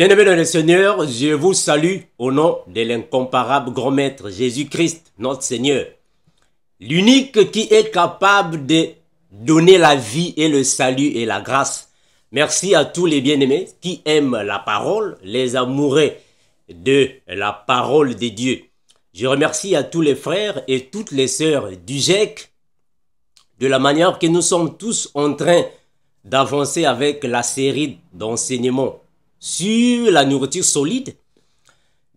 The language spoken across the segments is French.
Bien-aimés dans le Seigneur, je vous salue au nom de l'incomparable grand maître Jésus-Christ, notre Seigneur. L'unique qui est capable de donner la vie et le salut et la grâce. Merci à tous les bien-aimés qui aiment la parole, les amoureux de la parole de Dieu. Je remercie à tous les frères et toutes les sœurs du GEC de la manière que nous sommes tous en train d'avancer avec la série d'enseignements sur la nourriture solide.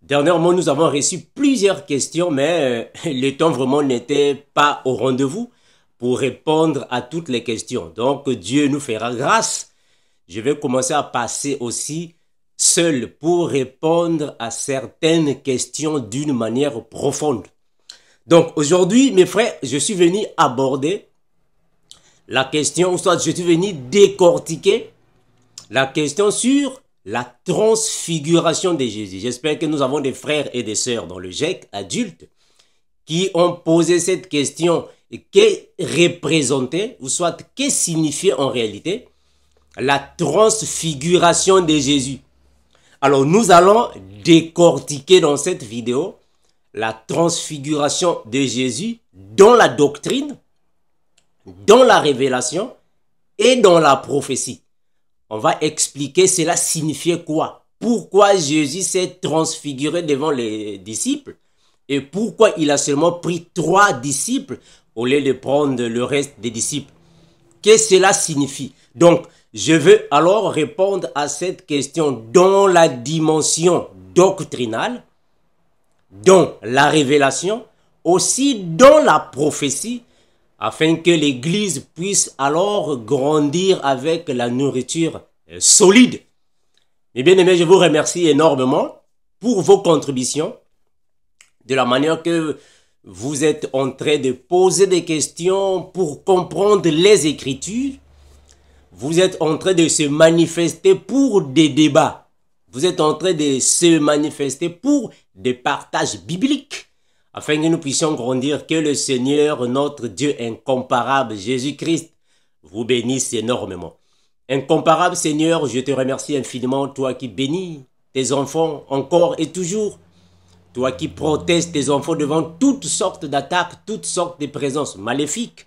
Dernièrement, nous avons reçu plusieurs questions, mais euh, le temps vraiment n'était pas au rendez-vous pour répondre à toutes les questions. Donc Dieu nous fera grâce. Je vais commencer à passer aussi seul pour répondre à certaines questions d'une manière profonde. Donc aujourd'hui, mes frères, je suis venu aborder la question, ou soit je suis venu décortiquer la question sur la transfiguration de Jésus. J'espère que nous avons des frères et des sœurs dans le GEC adulte qui ont posé cette question Que représentait ou soit que signifiait en réalité la transfiguration de Jésus. Alors nous allons décortiquer dans cette vidéo la transfiguration de Jésus dans la doctrine, dans la révélation et dans la prophétie. On va expliquer cela signifiait quoi. Pourquoi Jésus s'est transfiguré devant les disciples et pourquoi il a seulement pris trois disciples au lieu de prendre le reste des disciples. Qu'est-ce que cela signifie Donc, je veux alors répondre à cette question dans la dimension doctrinale, dans la révélation, aussi dans la prophétie, afin que l'Église puisse alors grandir avec la nourriture euh, solide. Mes bien-aimés, je vous remercie énormément pour vos contributions, de la manière que vous êtes en train de poser des questions pour comprendre les Écritures. Vous êtes en train de se manifester pour des débats. Vous êtes en train de se manifester pour des partages bibliques afin que nous puissions grandir, que le Seigneur, notre Dieu incomparable, Jésus-Christ, vous bénisse énormément. Incomparable Seigneur, je te remercie infiniment, toi qui bénis tes enfants encore et toujours, toi qui protèges tes enfants devant toutes sortes d'attaques, toutes sortes de présences maléfiques,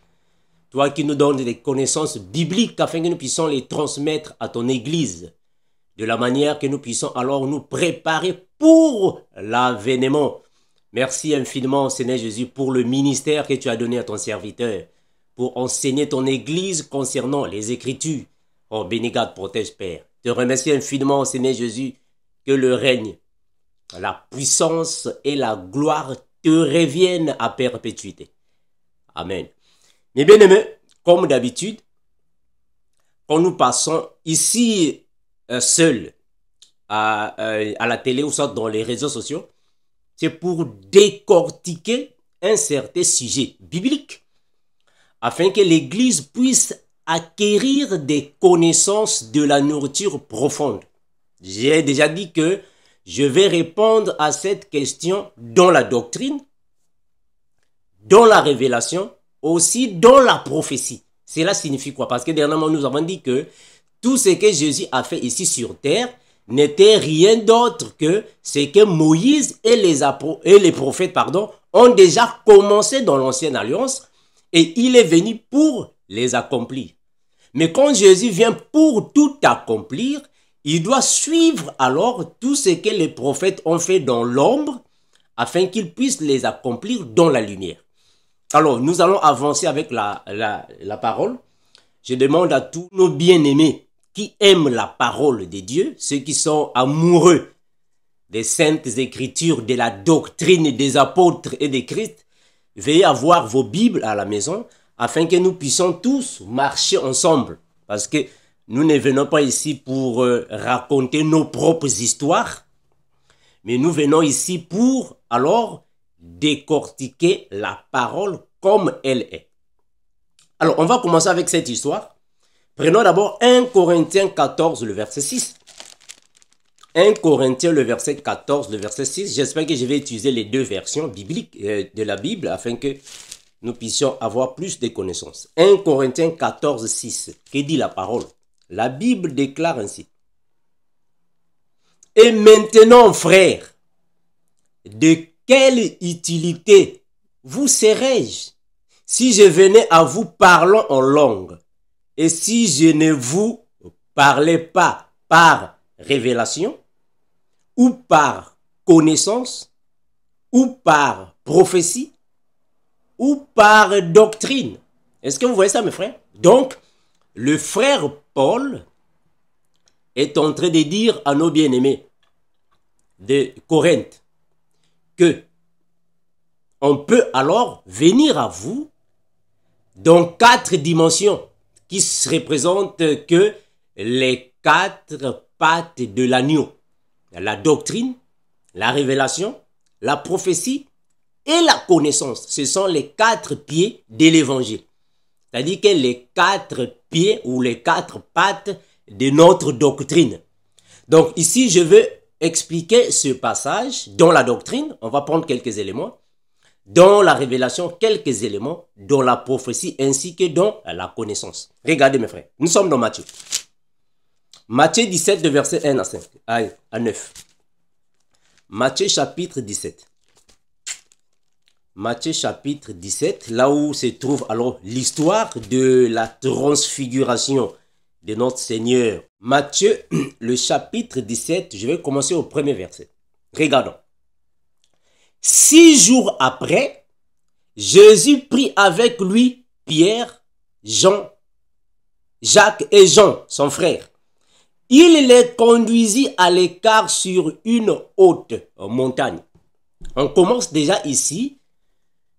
toi qui nous donnes des connaissances bibliques afin que nous puissions les transmettre à ton Église, de la manière que nous puissions alors nous préparer pour l'avènement Merci infiniment, Seigneur Jésus, pour le ministère que tu as donné à ton serviteur, pour enseigner ton Église concernant les Écritures. Oh, béni garde, protège, Père. Te remercie infiniment, Seigneur Jésus, que le règne, la puissance et la gloire te reviennent à perpétuité. Amen. Mes bien-aimés, comme d'habitude, quand nous passons ici euh, seuls à, euh, à la télé ou soit dans les réseaux sociaux, c'est pour décortiquer un certain sujet biblique, afin que l'Église puisse acquérir des connaissances de la nourriture profonde. J'ai déjà dit que je vais répondre à cette question dans la doctrine, dans la révélation, aussi dans la prophétie. Cela signifie quoi Parce que dernièrement, nous avons dit que tout ce que Jésus a fait ici sur terre, n'était rien d'autre que ce que Moïse et les, et les prophètes pardon, ont déjà commencé dans l'ancienne alliance et il est venu pour les accomplir. Mais quand Jésus vient pour tout accomplir, il doit suivre alors tout ce que les prophètes ont fait dans l'ombre afin qu'ils puissent les accomplir dans la lumière. Alors, nous allons avancer avec la parole. Je demande à tous nos bien-aimés qui aiment la parole de Dieu, ceux qui sont amoureux des saintes écritures, de la doctrine des apôtres et des Christ, veuillez avoir vos Bibles à la maison afin que nous puissions tous marcher ensemble. Parce que nous ne venons pas ici pour euh, raconter nos propres histoires, mais nous venons ici pour alors décortiquer la parole comme elle est. Alors, on va commencer avec cette histoire. Prenons d'abord 1 Corinthiens 14, le verset 6. 1 Corinthiens, le verset 14, le verset 6. J'espère que je vais utiliser les deux versions bibliques euh, de la Bible afin que nous puissions avoir plus de connaissances. 1 Corinthiens 14, 6. Que dit la parole La Bible déclare ainsi. Et maintenant, frère, de quelle utilité vous serais-je si je venais à vous parlant en langue et si je ne vous parlais pas par révélation, ou par connaissance, ou par prophétie, ou par doctrine. Est-ce que vous voyez ça, mes frères Donc, le frère Paul est en train de dire à nos bien-aimés de Corinthe que on peut alors venir à vous dans quatre dimensions qui se représente que les quatre pattes de l'agneau. La doctrine, la révélation, la prophétie et la connaissance. Ce sont les quatre pieds de l'évangile. C'est-à-dire que les quatre pieds ou les quatre pattes de notre doctrine. Donc ici, je veux expliquer ce passage dans la doctrine. On va prendre quelques éléments dans la révélation quelques éléments, dans la prophétie ainsi que dans la connaissance. Regardez mes frères, nous sommes dans Matthieu. Matthieu 17 de verset 1 à, 5, à 9. Matthieu chapitre 17. Matthieu chapitre 17, là où se trouve alors l'histoire de la transfiguration de notre Seigneur. Matthieu, le chapitre 17, je vais commencer au premier verset. Regardons. Six jours après, Jésus prit avec lui Pierre, Jean, Jacques et Jean, son frère. Il les conduisit à l'écart sur une haute montagne. On commence déjà ici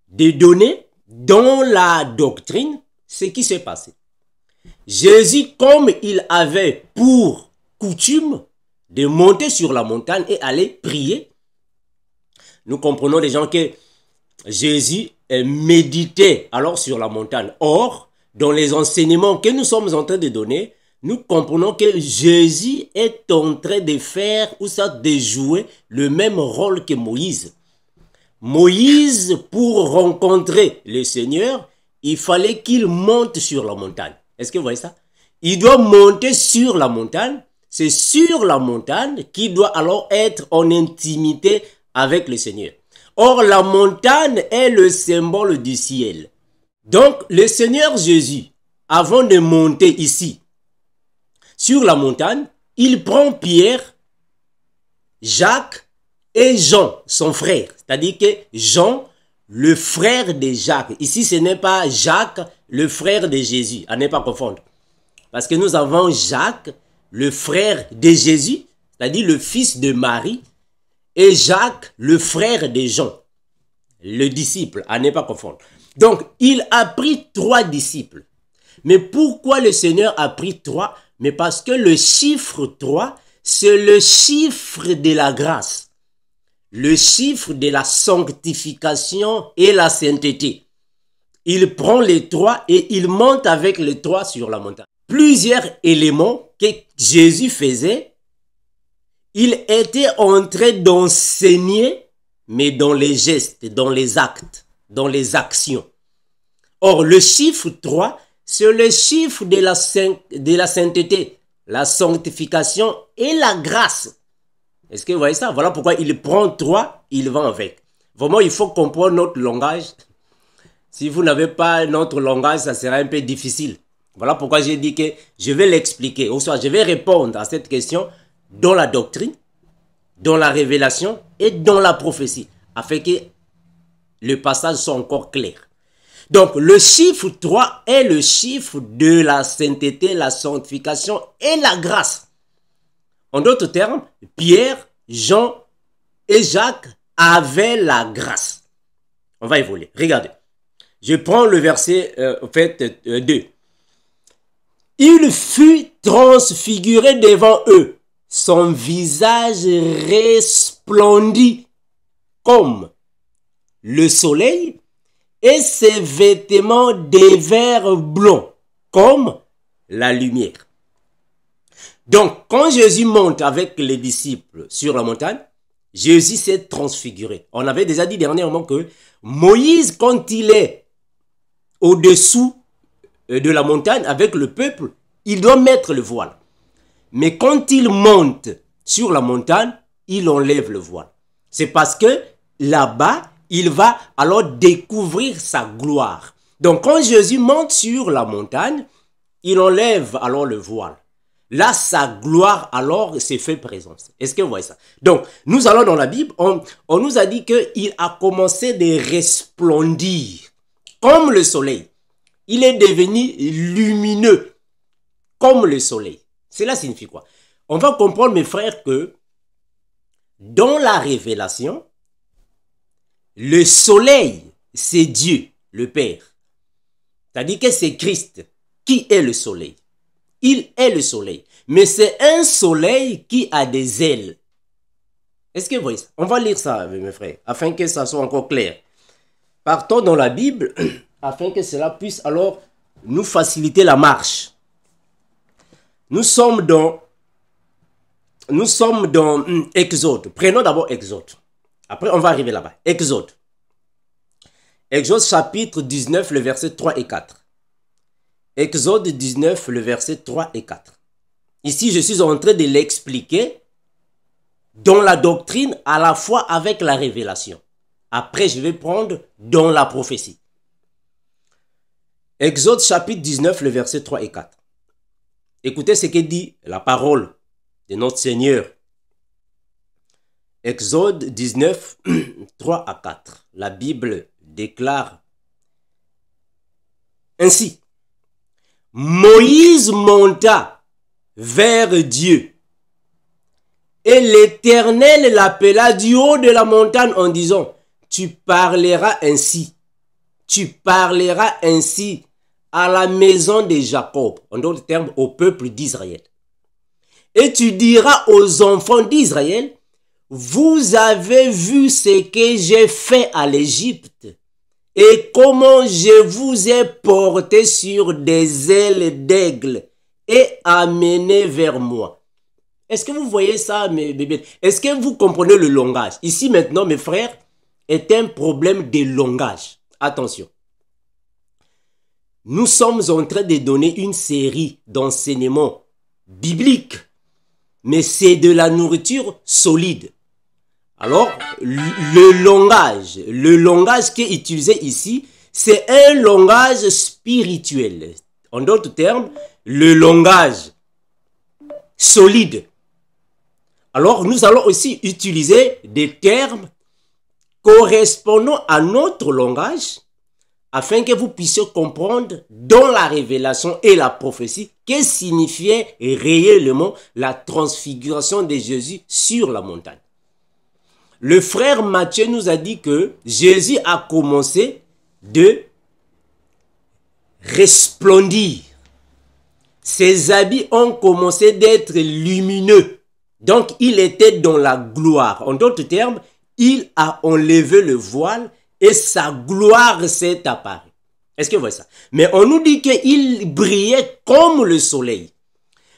de donner dans la doctrine ce qui s'est passé. Jésus, comme il avait pour coutume de monter sur la montagne et aller prier, nous comprenons les gens que Jésus méditait alors sur la montagne. Or, dans les enseignements que nous sommes en train de donner, nous comprenons que Jésus est en train de faire ou ça de jouer le même rôle que Moïse. Moïse, pour rencontrer le Seigneur, il fallait qu'il monte sur la montagne. Est-ce que vous voyez ça Il doit monter sur la montagne. C'est sur la montagne qu'il doit alors être en intimité avec le Seigneur. Or, la montagne est le symbole du ciel. Donc, le Seigneur Jésus, avant de monter ici, sur la montagne, il prend Pierre, Jacques et Jean, son frère. C'est-à-dire que Jean, le frère de Jacques. Ici, ce n'est pas Jacques, le frère de Jésus, à ne pas confondre. Parce que nous avons Jacques, le frère de Jésus, c'est-à-dire le fils de Marie, et Jacques, le frère de Jean, le disciple, à ne pas confondre. Donc, il a pris trois disciples. Mais pourquoi le Seigneur a pris trois Mais parce que le chiffre 3, c'est le chiffre de la grâce, le chiffre de la sanctification et la sainteté. Il prend les trois et il monte avec les trois sur la montagne. Plusieurs éléments que Jésus faisait il était en train d'enseigner, mais dans les gestes, dans les actes, dans les actions. Or, le chiffre 3, c'est le chiffre de la, de la sainteté, la sanctification et la grâce. Est-ce que vous voyez ça Voilà pourquoi il prend 3, il va avec. Vraiment, il faut comprendre notre langage. Si vous n'avez pas notre langage, ça sera un peu difficile. Voilà pourquoi j'ai dit que je vais l'expliquer. Ou soit, je vais répondre à cette question dans la doctrine, dans la révélation et dans la prophétie, afin que le passage soit encore clair. Donc le chiffre 3 est le chiffre de la sainteté, la sanctification et la grâce. En d'autres termes, Pierre, Jean et Jacques avaient la grâce. On va évoluer. Regardez. Je prends le verset en euh, fait, 2. Euh, Il fut transfiguré devant eux son visage resplendit comme le soleil et ses vêtements verts blancs comme la lumière. Donc, quand Jésus monte avec les disciples sur la montagne, Jésus s'est transfiguré. On avait déjà dit dernièrement que Moïse, quand il est au-dessous euh, de la montagne avec le peuple, il doit mettre le voile. Mais quand il monte sur la montagne, il enlève le voile. C'est parce que là-bas, il va alors découvrir sa gloire. Donc quand Jésus monte sur la montagne, il enlève alors le voile. Là, sa gloire alors s'est fait présence. Est-ce que vous voyez ça Donc, nous allons dans la Bible, on, on nous a dit qu'il a commencé de resplendir comme le soleil. Il est devenu lumineux comme le soleil. Cela signifie quoi On va comprendre, mes frères, que dans la révélation, le soleil, c'est Dieu, le Père. C'est-à-dire que c'est Christ qui est le soleil. Il est le soleil. Mais c'est un soleil qui a des ailes. Est-ce que vous voyez ça On va lire ça, mes frères, afin que ça soit encore clair. Partons dans la Bible, afin que cela puisse alors nous faciliter la marche. Nous sommes dans, nous sommes dans hmm, Exode. Prenons d'abord Exode. Après, on va arriver là-bas. Exode. Exode chapitre 19, le verset 3 et 4. Exode 19, le verset 3 et 4. Ici, je suis en train de l'expliquer dans la doctrine à la fois avec la révélation. Après, je vais prendre dans la prophétie. Exode chapitre 19, le verset 3 et 4. Écoutez ce que dit la parole de notre Seigneur. Exode 19, 3 à 4. La Bible déclare ainsi. Moïse monta vers Dieu et l'Éternel l'appela du haut de la montagne en disant, tu parleras ainsi, tu parleras ainsi à la maison de Jacob, en d'autres termes, au peuple d'Israël. Et tu diras aux enfants d'Israël, vous avez vu ce que j'ai fait à l'Égypte et comment je vous ai porté sur des ailes d'aigle et amené vers moi. Est-ce que vous voyez ça, mes bébés Est-ce que vous comprenez le langage Ici maintenant, mes frères, est un problème de langage. Attention. Nous sommes en train de donner une série d'enseignements bibliques, mais c'est de la nourriture solide. Alors, le langage, le langage qui est utilisé ici, c'est un langage spirituel. En d'autres termes, le langage solide. Alors, nous allons aussi utiliser des termes correspondant à notre langage afin que vous puissiez comprendre dans la révélation et la prophétie que signifiait réellement la transfiguration de Jésus sur la montagne. Le frère Matthieu nous a dit que Jésus a commencé de resplendir. Ses habits ont commencé d'être lumineux. Donc il était dans la gloire. En d'autres termes, il a enlevé le voile et sa gloire s'est apparue. Est-ce que vous voyez ça Mais on nous dit qu'il brillait comme le soleil.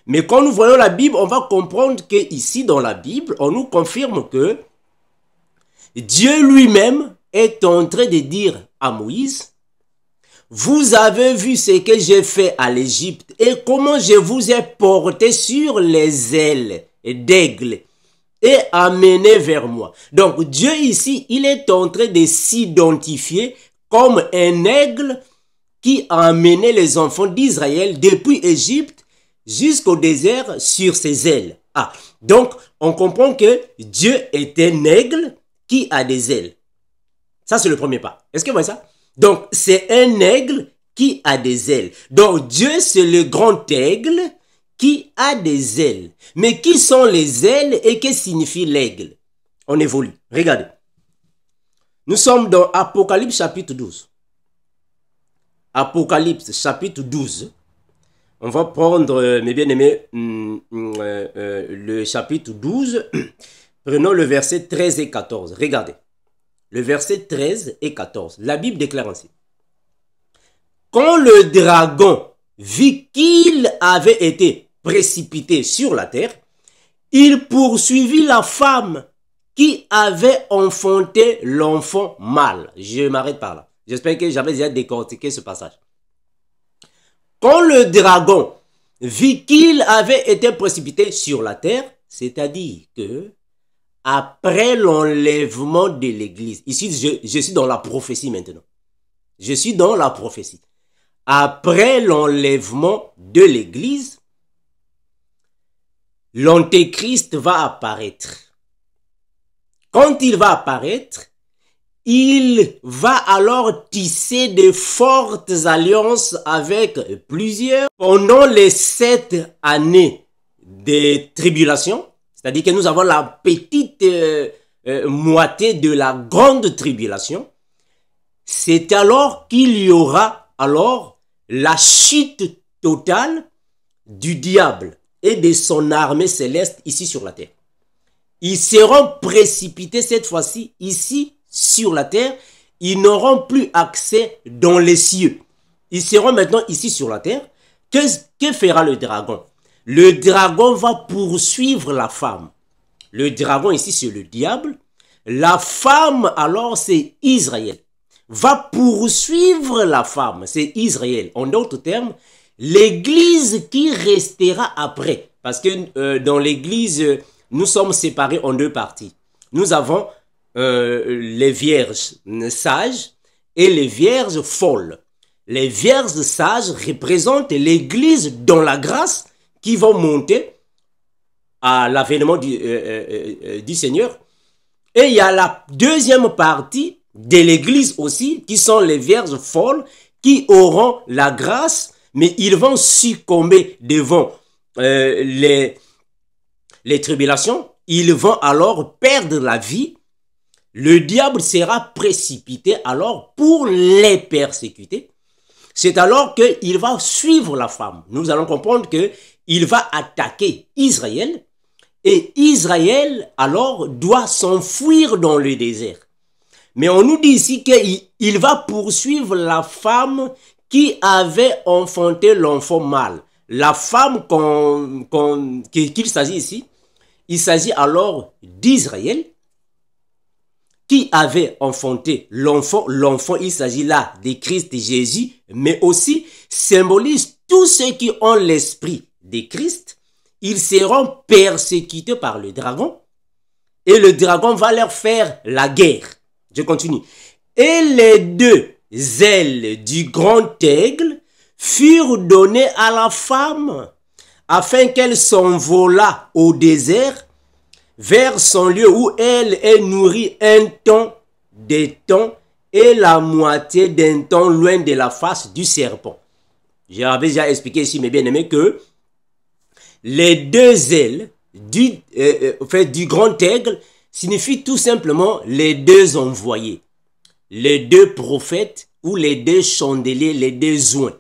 Mais quand nous voyons la Bible, on va comprendre que ici dans la Bible, on nous confirme que Dieu lui-même est en train de dire à Moïse, vous avez vu ce que j'ai fait à l'Égypte et comment je vous ai porté sur les ailes d'aigle et amené vers moi. Donc Dieu ici, il est en train de s'identifier comme un aigle qui a amené les enfants d'Israël depuis Égypte jusqu'au désert sur ses ailes. Ah, donc on comprend que Dieu est un aigle qui a des ailes. Ça, c'est le premier pas. Est-ce que vous voyez ça? Donc, c'est un aigle qui a des ailes. Donc, Dieu, c'est le grand aigle qui a des ailes. Mais qui sont les ailes et que signifie l'aigle On évolue. Regardez. Nous sommes dans Apocalypse chapitre 12. Apocalypse chapitre 12. On va prendre, euh, mes bien-aimés, mm, mm, euh, euh, le chapitre 12. Prenons le verset 13 et 14. Regardez. Le verset 13 et 14. La Bible déclare ainsi. Quand le dragon vit qu'il avait été précipité sur la terre, il poursuivit la femme qui avait enfanté l'enfant mâle. Je m'arrête par là. J'espère que j'avais déjà décortiqué ce passage. Quand le dragon vit qu'il avait été précipité sur la terre, c'est-à-dire que après l'enlèvement de l'Église, ici je, je suis dans la prophétie maintenant. Je suis dans la prophétie. Après l'enlèvement de l'Église, l'antéchrist va apparaître. Quand il va apparaître, il va alors tisser de fortes alliances avec plusieurs pendant les sept années des tribulations. C'est-à-dire que nous avons la petite euh, euh, moitié de la grande tribulation. C'est alors qu'il y aura alors la chute totale du diable et de son armée céleste ici sur la terre. Ils seront précipités cette fois-ci ici sur la terre. Ils n'auront plus accès dans les cieux. Ils seront maintenant ici sur la terre. Que, que fera le dragon Le dragon va poursuivre la femme. Le dragon ici, c'est le diable. La femme, alors, c'est Israël. Va poursuivre la femme, c'est Israël. En d'autres termes, L'église qui restera après. Parce que euh, dans l'église, nous sommes séparés en deux parties. Nous avons euh, les vierges sages et les vierges folles. Les vierges sages représentent l'église dans la grâce qui vont monter à l'avènement du, euh, du Seigneur. Et il y a la deuxième partie de l'église aussi, qui sont les vierges folles, qui auront la grâce mais ils vont succomber devant euh, les, les tribulations, ils vont alors perdre la vie, le diable sera précipité alors pour les persécuter. C'est alors qu'il va suivre la femme. Nous allons comprendre qu'il va attaquer Israël et Israël alors doit s'enfuir dans le désert. Mais on nous dit ici qu'il va poursuivre la femme qui avait enfanté l'enfant mâle. La femme qu'il s'agit ici, il s'agit alors d'Israël qui avait enfanté l'enfant. L'enfant, il s'agit là de Christ Jésus, mais aussi symbolise tous ceux qui ont l'esprit de Christ. Ils seront persécutés par le dragon et le dragon va leur faire la guerre. Je continue. Et les deux ailes du grand aigle furent données à la femme afin qu'elle s'envolât au désert vers son lieu où elle est nourrie un temps, des temps et la moitié d'un temps loin de la face du serpent. J'avais déjà expliqué ici, mes bien-aimés, que les deux ailes du, euh, euh, du grand aigle signifient tout simplement les deux envoyés les deux prophètes ou les deux chandeliers, les deux oins.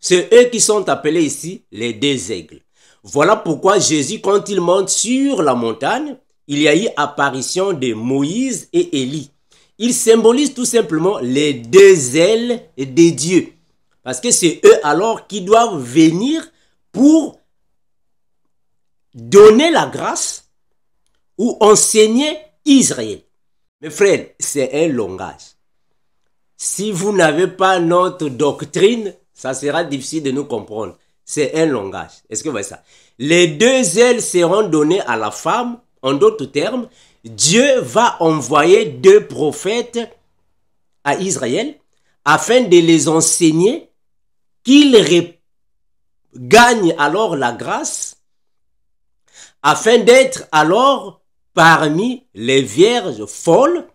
C'est eux qui sont appelés ici les deux aigles. Voilà pourquoi Jésus, quand il monte sur la montagne, il y a eu apparition de Moïse et Élie. Ils symbolisent tout simplement les deux ailes des dieux. Parce que c'est eux alors qui doivent venir pour donner la grâce ou enseigner Israël. Mes frères, c'est un langage. Si vous n'avez pas notre doctrine, ça sera difficile de nous comprendre. C'est un langage. Est-ce que vous voyez ça Les deux ailes seront données à la femme. En d'autres termes, Dieu va envoyer deux prophètes à Israël afin de les enseigner qu'ils gagnent alors la grâce afin d'être alors parmi les vierges folles,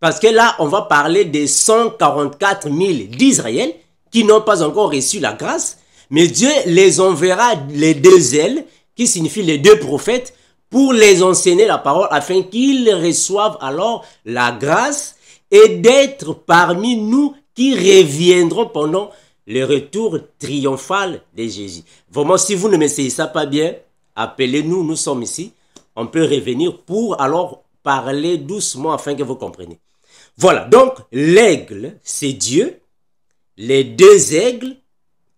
parce que là, on va parler des 144 000 d'Israël qui n'ont pas encore reçu la grâce, mais Dieu les enverra les deux ailes, qui signifie les deux prophètes, pour les enseigner la parole, afin qu'ils reçoivent alors la grâce et d'être parmi nous qui reviendront pendant le retour triomphal de Jésus. Vraiment, si vous ne m'essayez ça pas bien, appelez-nous, nous sommes ici on peut revenir pour alors parler doucement afin que vous compreniez. Voilà, donc l'aigle, c'est Dieu. Les deux aigles,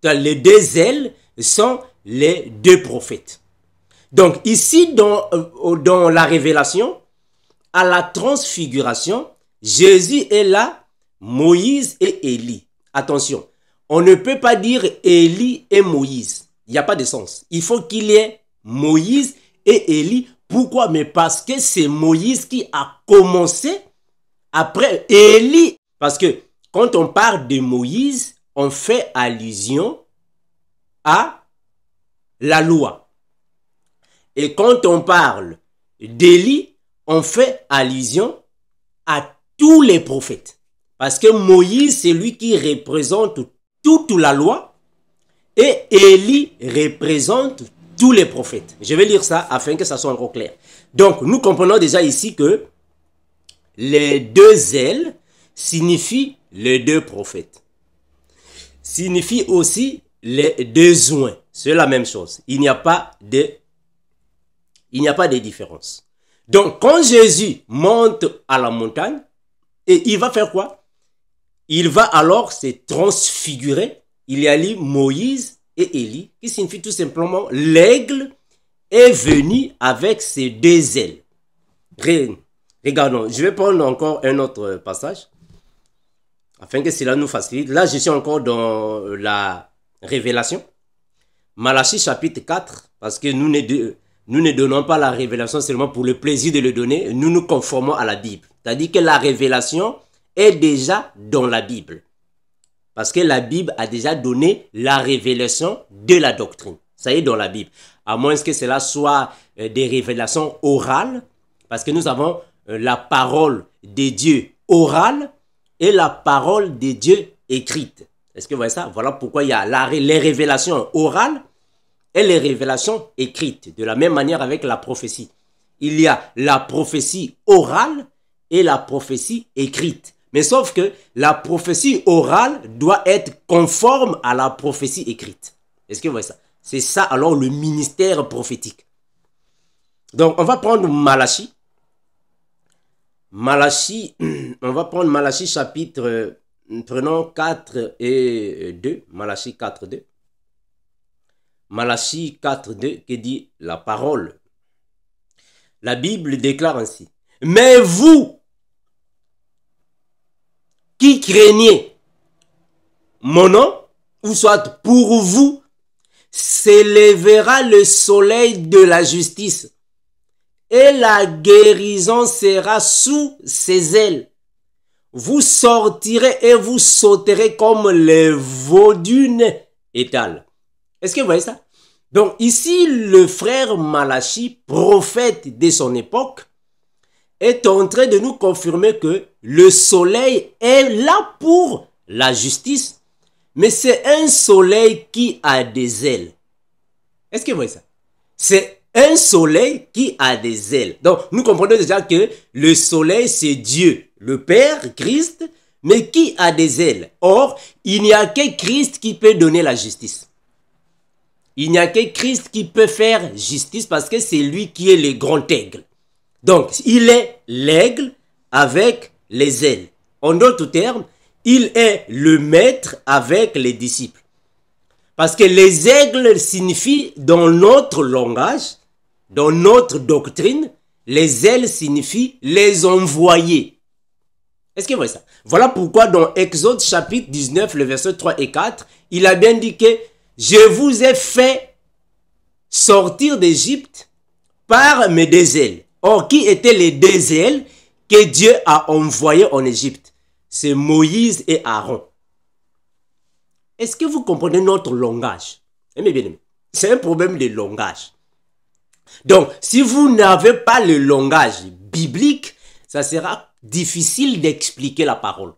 euh, les deux ailes sont les deux prophètes. Donc ici, dans, euh, dans la révélation, à la transfiguration, Jésus est là, Moïse et Élie. Attention, on ne peut pas dire Élie et Moïse. Il n'y a pas de sens. Il faut qu'il y ait Moïse et Élie pourquoi Mais parce que c'est Moïse qui a commencé après Élie. Parce que quand on parle de Moïse, on fait allusion à la loi. Et quand on parle d'Élie, on fait allusion à tous les prophètes. Parce que Moïse, c'est lui qui représente toute la loi. Et Élie représente tous les prophètes. Je vais lire ça afin que ça soit encore clair. Donc, nous comprenons déjà ici que les deux ailes signifient les deux prophètes. Signifie aussi les deux oins. C'est la même chose. Il n'y a pas de, il n'y a pas de différence. Donc, quand Jésus monte à la montagne, et il va faire quoi Il va alors se transfigurer. Il y a lui Moïse et Élie, qui signifie tout simplement l'aigle est venu avec ses deux ailes. Regardons, je vais prendre encore un autre passage afin que cela nous facilite. Là, je suis encore dans la révélation. Malachie chapitre 4, parce que nous ne, nous ne donnons pas la révélation seulement pour le plaisir de le donner, nous nous conformons à la Bible. C'est-à-dire que la révélation est déjà dans la Bible. Parce que la Bible a déjà donné la révélation de la doctrine. Ça y est dans la Bible. À moins que cela soit euh, des révélations orales, parce que nous avons euh, la parole des dieux orale et la parole des dieux écrite. Est-ce que vous voyez ça Voilà pourquoi il y a les révélations orales et les révélations écrites. De la même manière avec la prophétie. Il y a la prophétie orale et la prophétie écrite. Mais sauf que la prophétie orale doit être conforme à la prophétie écrite. Est-ce que vous voyez ça C'est ça alors le ministère prophétique. Donc on va prendre Malachi. Malachi. on va prendre Malachi chapitre, euh, prenons 4 et 2. Malachie 4, 2. Malachie 4, 2, qui dit la parole. La Bible déclare ainsi. Mais vous, qui craignait, mon nom, ou soit pour vous, s'élèvera le soleil de la justice, et la guérison sera sous ses ailes. Vous sortirez et vous sauterez comme les veaux d'une étale. Est-ce que vous voyez ça? Donc ici, le frère Malachi, prophète de son époque, est en train de nous confirmer que le soleil est là pour la justice, mais c'est un soleil qui a des ailes. Est-ce que vous voyez ça C'est un soleil qui a des ailes. Donc, nous comprenons déjà que le soleil, c'est Dieu, le Père, Christ, mais qui a des ailes. Or, il n'y a que Christ qui peut donner la justice. Il n'y a que Christ qui peut faire justice parce que c'est lui qui est le grand aigle. Donc, il est l'aigle avec les ailes. En d'autres termes, il est le maître avec les disciples. Parce que les aigles signifient, dans notre langage, dans notre doctrine, les ailes signifient les envoyer. Est-ce que vous voyez ça Voilà pourquoi dans Exode chapitre 19, le verset 3 et 4, il a bien dit que je vous ai fait sortir d'Égypte par mes deux ailes. Or, qui étaient les deux ailes que Dieu a envoyées en Égypte C'est Moïse et Aaron. Est-ce que vous comprenez notre langage c'est un problème de langage. Donc, si vous n'avez pas le langage biblique, ça sera difficile d'expliquer la parole.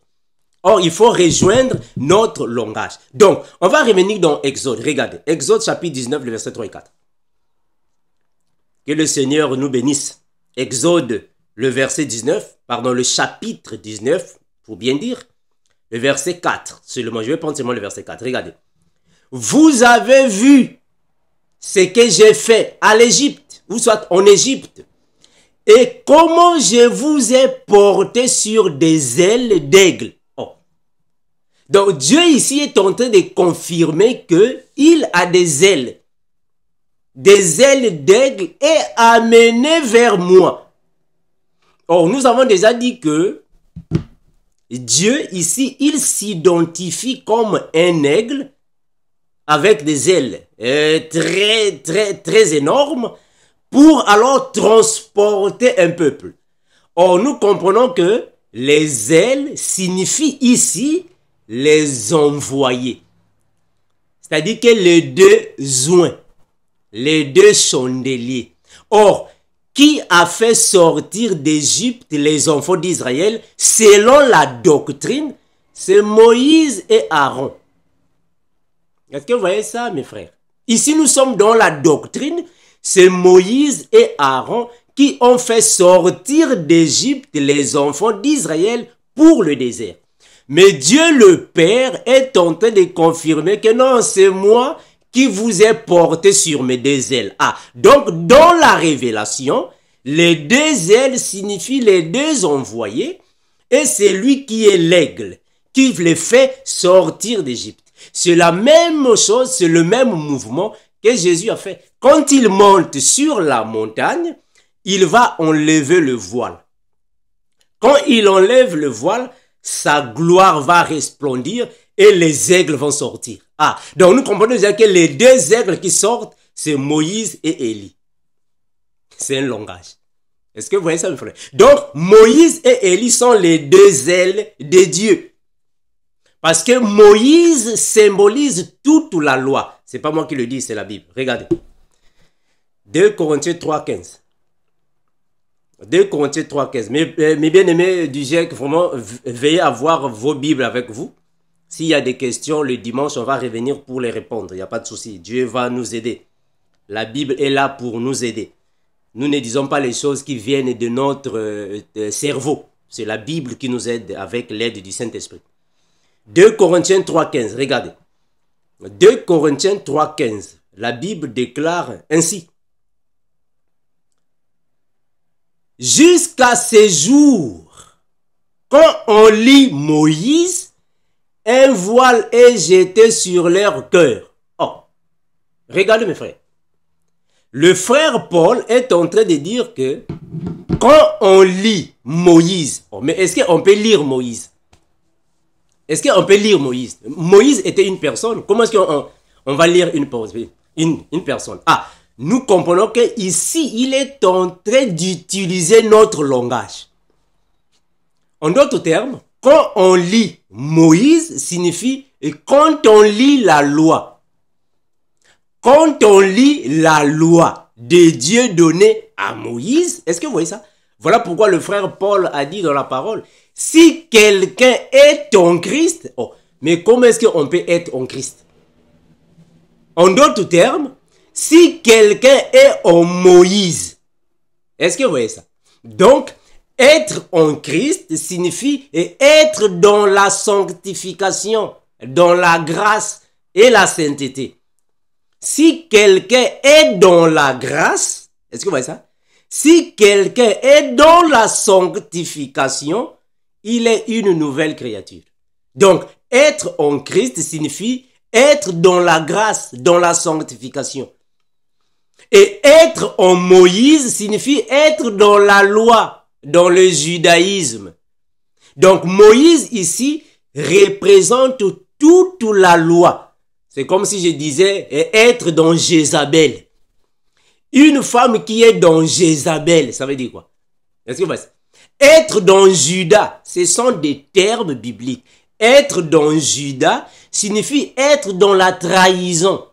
Or, il faut rejoindre notre langage. Donc, on va revenir dans Exode. Regardez, Exode chapitre 19, verset 3 et 4. Que le Seigneur nous bénisse. Exode, le verset 19, pardon, le chapitre 19, pour bien dire, le verset 4 seulement. Je vais prendre seulement le verset 4. Regardez. Vous avez vu ce que j'ai fait à l'Égypte, vous soit en Égypte, et comment je vous ai porté sur des ailes d'aigle. Oh. Donc Dieu ici est en train de confirmer que il a des ailes des ailes d'aigle et amené vers moi. Or, nous avons déjà dit que Dieu, ici, il s'identifie comme un aigle avec des ailes euh, très, très, très énormes pour alors transporter un peuple. Or, nous comprenons que les ailes signifient ici les envoyés. C'est-à-dire que les deux joints. Les deux sont liés. Or, qui a fait sortir d'Égypte les enfants d'Israël selon la doctrine C'est Moïse et Aaron. Est-ce que vous voyez ça, mes frères Ici, nous sommes dans la doctrine. C'est Moïse et Aaron qui ont fait sortir d'Égypte les enfants d'Israël pour le désert. Mais Dieu le Père est en train de confirmer que non, c'est moi qui vous est porté sur mes deux ailes. Ah, donc dans la révélation, les deux ailes signifient les deux envoyés et c'est lui qui est l'aigle, qui les fait sortir d'Égypte. C'est la même chose, c'est le même mouvement que Jésus a fait. Quand il monte sur la montagne, il va enlever le voile. Quand il enlève le voile, sa gloire va resplendir et les aigles vont sortir. Ah, donc nous comprenons déjà que les deux aigles qui sortent, c'est Moïse et Élie. C'est un langage. Est-ce que vous voyez ça, mes frères Donc, Moïse et Élie sont les deux ailes de Dieu. Parce que Moïse symbolise toute la loi. Ce n'est pas moi qui le dis, c'est la Bible. Regardez. 2 Corinthiens 3.15. 2 Corinthiens 3.15. Euh, mes, bien-aimés du GEC, vraiment, veillez avoir vos Bibles avec vous. S'il y a des questions, le dimanche, on va revenir pour les répondre. Il n'y a pas de souci. Dieu va nous aider. La Bible est là pour nous aider. Nous ne disons pas les choses qui viennent de notre euh, euh, cerveau. C'est la Bible qui nous aide avec l'aide du Saint-Esprit. 2 Corinthiens 3.15, regardez. 2 Corinthiens 3.15, la Bible déclare ainsi. Jusqu'à ces jours, quand on lit Moïse, un voile est jeté sur leur cœur. Oh, regardez mes frères. Le frère Paul est en train de dire que quand on lit Moïse, oh, mais est-ce qu'on peut lire Moïse Est-ce qu'on peut lire Moïse Moïse était une personne. Comment est-ce qu'on on va lire une, une personne Ah, nous comprenons que ici, il est en train d'utiliser notre langage. En d'autres termes, quand on lit Moïse signifie, et quand on lit la loi, quand on lit la loi de Dieu donnée à Moïse, est-ce que vous voyez ça Voilà pourquoi le frère Paul a dit dans la parole, si quelqu'un est en Christ, oh, mais comment est-ce qu'on peut être en Christ En d'autres termes, si quelqu'un est en Moïse, est-ce que vous voyez ça Donc, être en Christ signifie être dans la sanctification, dans la grâce et la sainteté. Si quelqu'un est dans la grâce, est-ce que vous voyez ça Si quelqu'un est dans la sanctification, il est une nouvelle créature. Donc, être en Christ signifie être dans la grâce, dans la sanctification. Et être en Moïse signifie être dans la loi, dans le judaïsme. Donc Moïse ici représente toute la loi. C'est comme si je disais être dans Jézabel. Une femme qui est dans Jézabel, ça veut dire quoi Est-ce que vous Être dans Judas, ce sont des termes bibliques. Être dans Judas signifie être dans la trahison.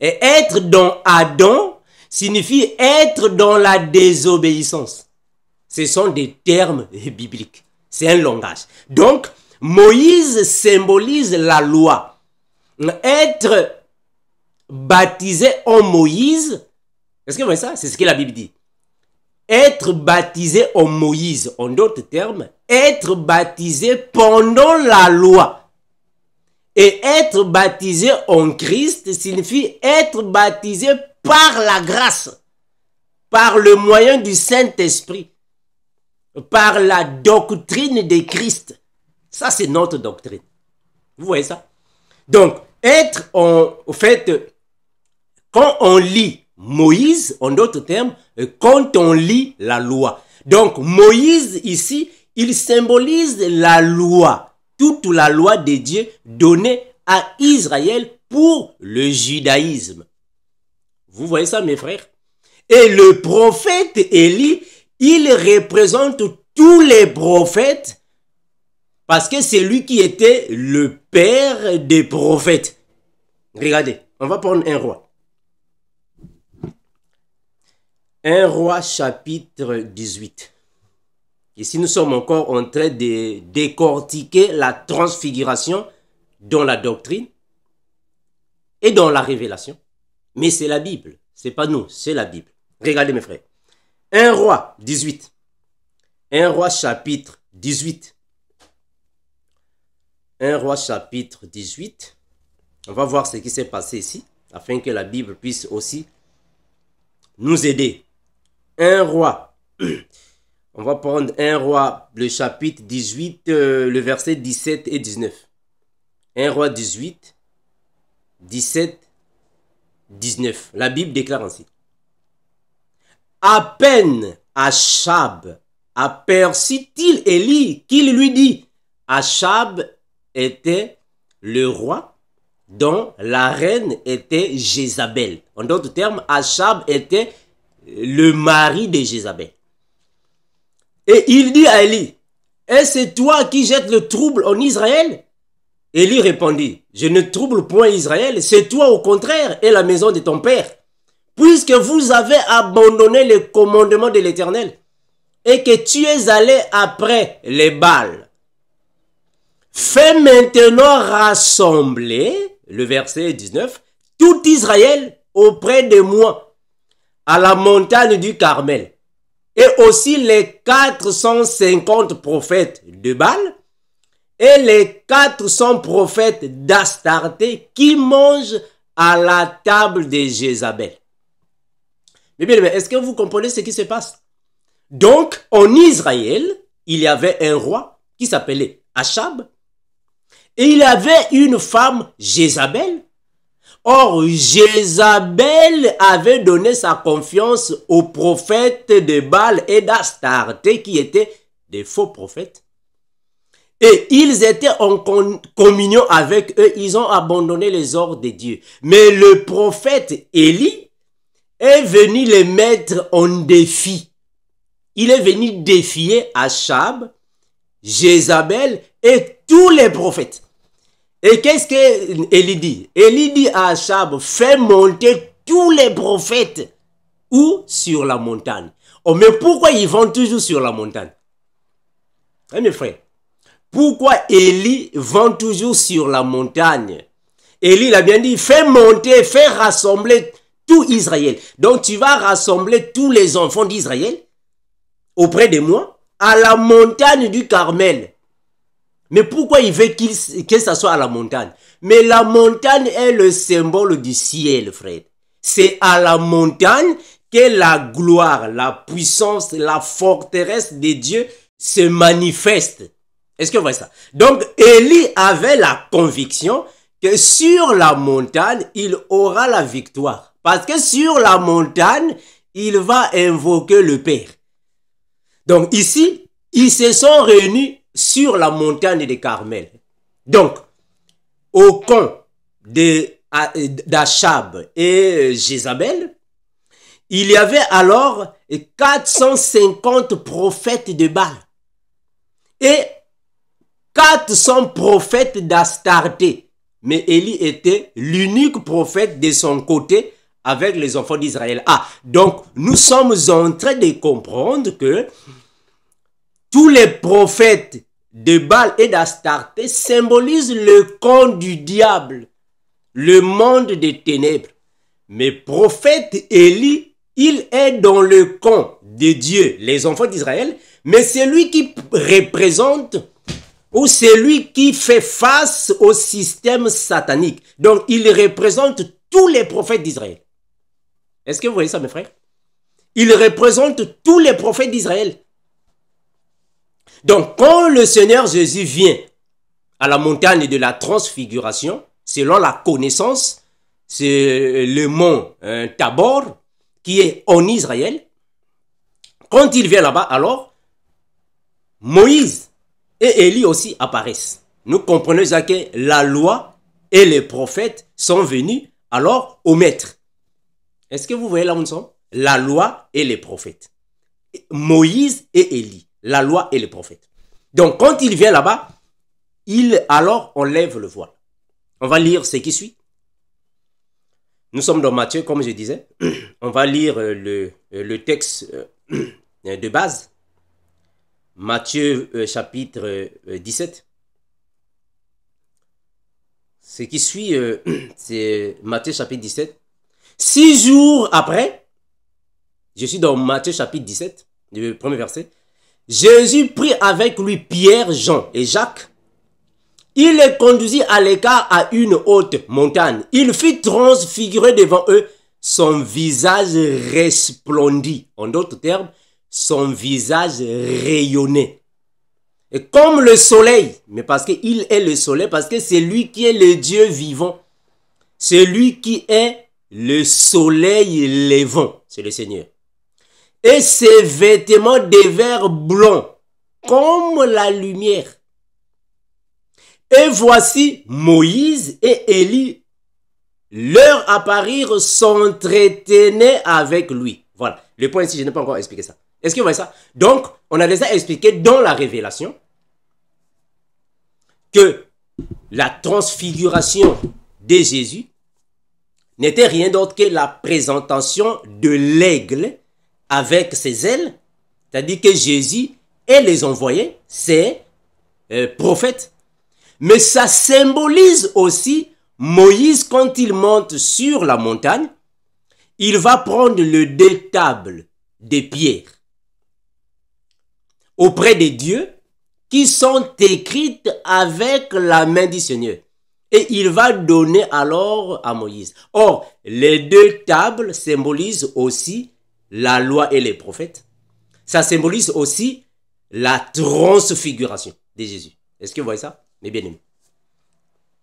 Et être dans Adam signifie être dans la désobéissance. Ce sont des termes bibliques. C'est un langage. Donc, Moïse symbolise la loi. Être baptisé en Moïse, est-ce que vous voyez ça C'est ce que la Bible dit. Être baptisé en Moïse, en d'autres termes, être baptisé pendant la loi. Et être baptisé en Christ signifie être baptisé par la grâce, par le moyen du Saint-Esprit par la doctrine de Christ. Ça, c'est notre doctrine. Vous voyez ça Donc, être, en, fait, quand on lit Moïse, en d'autres termes, quand on lit la loi. Donc, Moïse, ici, il symbolise la loi, toute la loi de Dieu donnée à Israël pour le judaïsme. Vous voyez ça, mes frères Et le prophète Élie, il représente tous les prophètes parce que c'est lui qui était le père des prophètes. Regardez, on va prendre un roi. Un roi chapitre 18. Ici, nous sommes encore en train de décortiquer la transfiguration dans la doctrine et dans la révélation. Mais c'est la Bible, c'est pas nous, c'est la Bible. Regardez mes frères. Un roi 18. Un roi chapitre 18. Un roi chapitre 18. On va voir ce qui s'est passé ici, afin que la Bible puisse aussi nous aider. Un roi. On va prendre un roi, le chapitre 18, euh, le verset 17 et 19. Un roi 18, 17, 19. La Bible déclare ainsi à peine Achab aperçut-il Élie qu'il lui dit, Achab était le roi dont la reine était Jézabel. En d'autres termes, Achab était le mari de Jézabel. Et il dit à Élie, est-ce toi qui jettes le trouble en Israël Élie répondit, je ne trouble point Israël, c'est toi au contraire et la maison de ton père puisque vous avez abandonné le commandement de l'Éternel et que tu es allé après les balles. Fais maintenant rassembler, le verset 19, tout Israël auprès de moi, à la montagne du Carmel, et aussi les 450 prophètes de Baal, et les 400 prophètes d'Astarté qui mangent à la table de Jézabel. Mais bien, est-ce que vous comprenez ce qui se passe Donc, en Israël, il y avait un roi qui s'appelait Achab. Et il avait une femme, Jézabel. Or, Jézabel avait donné sa confiance aux prophètes de Baal et d'Astarté, qui étaient des faux prophètes. Et ils étaient en communion avec eux, ils ont abandonné les ordres de Dieu. Mais le prophète Élie, est venu les mettre en défi. Il est venu défier Achab, Jézabel et tous les prophètes. Et qu'est-ce qu'Élie dit Élie dit à Achab, fais monter tous les prophètes ou sur la montagne. Oh, mais pourquoi ils vont toujours sur la montagne eh mes frères, pourquoi Élie va toujours sur la montagne Élie l'a bien dit, fais monter, fais rassembler tout Israël. Donc tu vas rassembler tous les enfants d'Israël auprès de moi à la montagne du Carmel. Mais pourquoi il veut qu'il, que ça soit à la montagne Mais la montagne est le symbole du ciel, frère. C'est à la montagne que la gloire, la puissance, la forteresse des dieux se manifeste. Est-ce que vous voyez ça Donc, Élie avait la conviction que sur la montagne, il aura la victoire. Parce que sur la montagne, il va invoquer le Père. Donc ici, ils se sont réunis sur la montagne de Carmel. Donc, au camp d'Achab et Jézabel, il y avait alors 450 prophètes de Baal et 400 prophètes d'Astarté. Mais Élie était l'unique prophète de son côté avec les enfants d'Israël. Ah, donc nous sommes en train de comprendre que tous les prophètes de Baal et d'Astarté symbolisent le camp du diable, le monde des ténèbres. Mais prophète Élie, il est dans le camp de Dieu, les enfants d'Israël, mais c'est lui qui représente ou c'est lui qui fait face au système satanique. Donc il représente tous les prophètes d'Israël. Est-ce que vous voyez ça, mes frères Il représente tous les prophètes d'Israël. Donc, quand le Seigneur Jésus vient à la montagne de la transfiguration, selon la connaissance, c'est euh, le mont euh, Tabor qui est en Israël. Quand il vient là-bas, alors, Moïse et Élie aussi apparaissent. Nous comprenons déjà que la loi et les prophètes sont venus alors au maître. Est-ce que vous voyez là où nous sommes La loi et les prophètes. Moïse et Élie. La loi et les prophètes. Donc quand il vient là-bas, il alors enlève le voile. On va lire ce qui suit. Nous sommes dans Matthieu, comme je disais. On va lire euh, le, euh, le texte euh, de base. Matthieu chapitre 17. Ce qui suit, c'est Matthieu chapitre 17, Six jours après, je suis dans Matthieu chapitre 17, le premier verset. Jésus prit avec lui Pierre, Jean et Jacques. Il les conduisit à l'écart à une haute montagne. Il fit transfigurer devant eux. Son visage resplendit. En d'autres termes, son visage rayonnait. Et comme le soleil, mais parce qu'il est le soleil, parce que c'est lui qui est le Dieu vivant. C'est lui qui est le soleil levant, c'est le Seigneur. Et ses vêtements de vers blanc, comme la lumière. Et voici Moïse et Élie, leur apparir s'entretenaient avec lui. Voilà, le point ici, je n'ai pas encore expliqué ça. Est-ce que vous voyez ça Donc, on a déjà expliqué dans la révélation que la transfiguration de Jésus n'était rien d'autre que la présentation de l'aigle avec ses ailes, c'est-à-dire que Jésus est les envoyés, c'est prophètes, euh, prophète. Mais ça symbolise aussi Moïse quand il monte sur la montagne, il va prendre le détable des pierres auprès des dieux qui sont écrites avec la main du Seigneur. Et il va donner alors à Moïse. Or, les deux tables symbolisent aussi la loi et les prophètes. Ça symbolise aussi la transfiguration de Jésus. Est-ce que vous voyez ça Mes bien-aimés.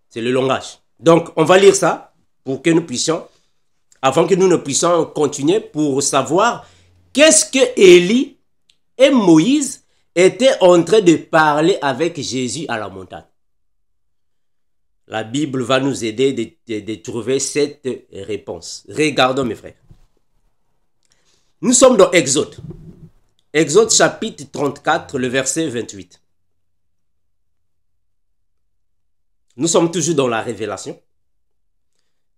C'est le langage. Donc, on va lire ça pour que nous puissions, avant que nous ne puissions continuer, pour savoir qu'est-ce que Élie et Moïse étaient en train de parler avec Jésus à la montagne. La Bible va nous aider de, trouver cette réponse. Regardons mes frères. Nous sommes dans Exode. Exode chapitre 34, le verset 28. Nous sommes toujours dans la révélation.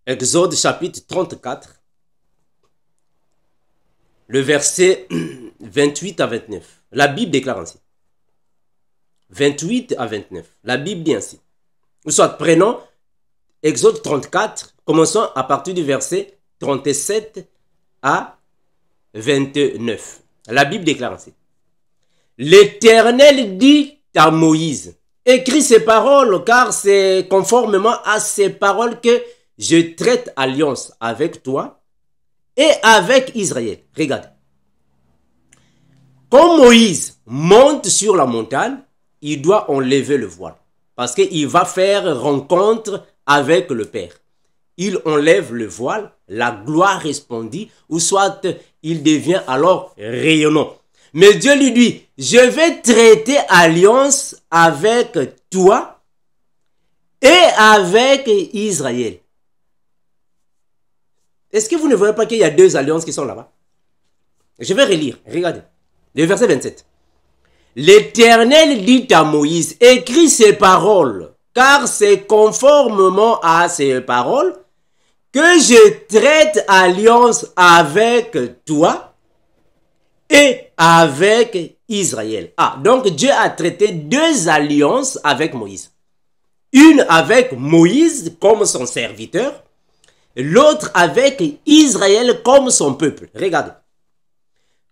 Exode chapitre 34, le verset 28 à 29. La Bible déclare ainsi. 28 à 29. La Bible dit ainsi. Soit prenons Exode 34, commençons à partir du verset 37 à 29. La Bible déclare ainsi. L'Éternel dit à Moïse, écris ces paroles car c'est conformément à ces paroles que je traite alliance avec toi et avec Israël. Regarde. Quand Moïse monte sur la montagne, il doit enlever le voile. Parce qu'il va faire rencontre avec le Père. Il enlève le voile, la gloire répondit, ou soit il devient alors rayonnant. Mais Dieu lui dit, je vais traiter alliance avec toi et avec Israël. Est-ce que vous ne voyez pas qu'il y a deux alliances qui sont là-bas Je vais relire, regardez, le verset 27. L'Éternel dit à Moïse, écris ces paroles, car c'est conformément à ces paroles que je traite alliance avec toi et avec Israël. Ah, donc Dieu a traité deux alliances avec Moïse. Une avec Moïse comme son serviteur, l'autre avec Israël comme son peuple. Regardez.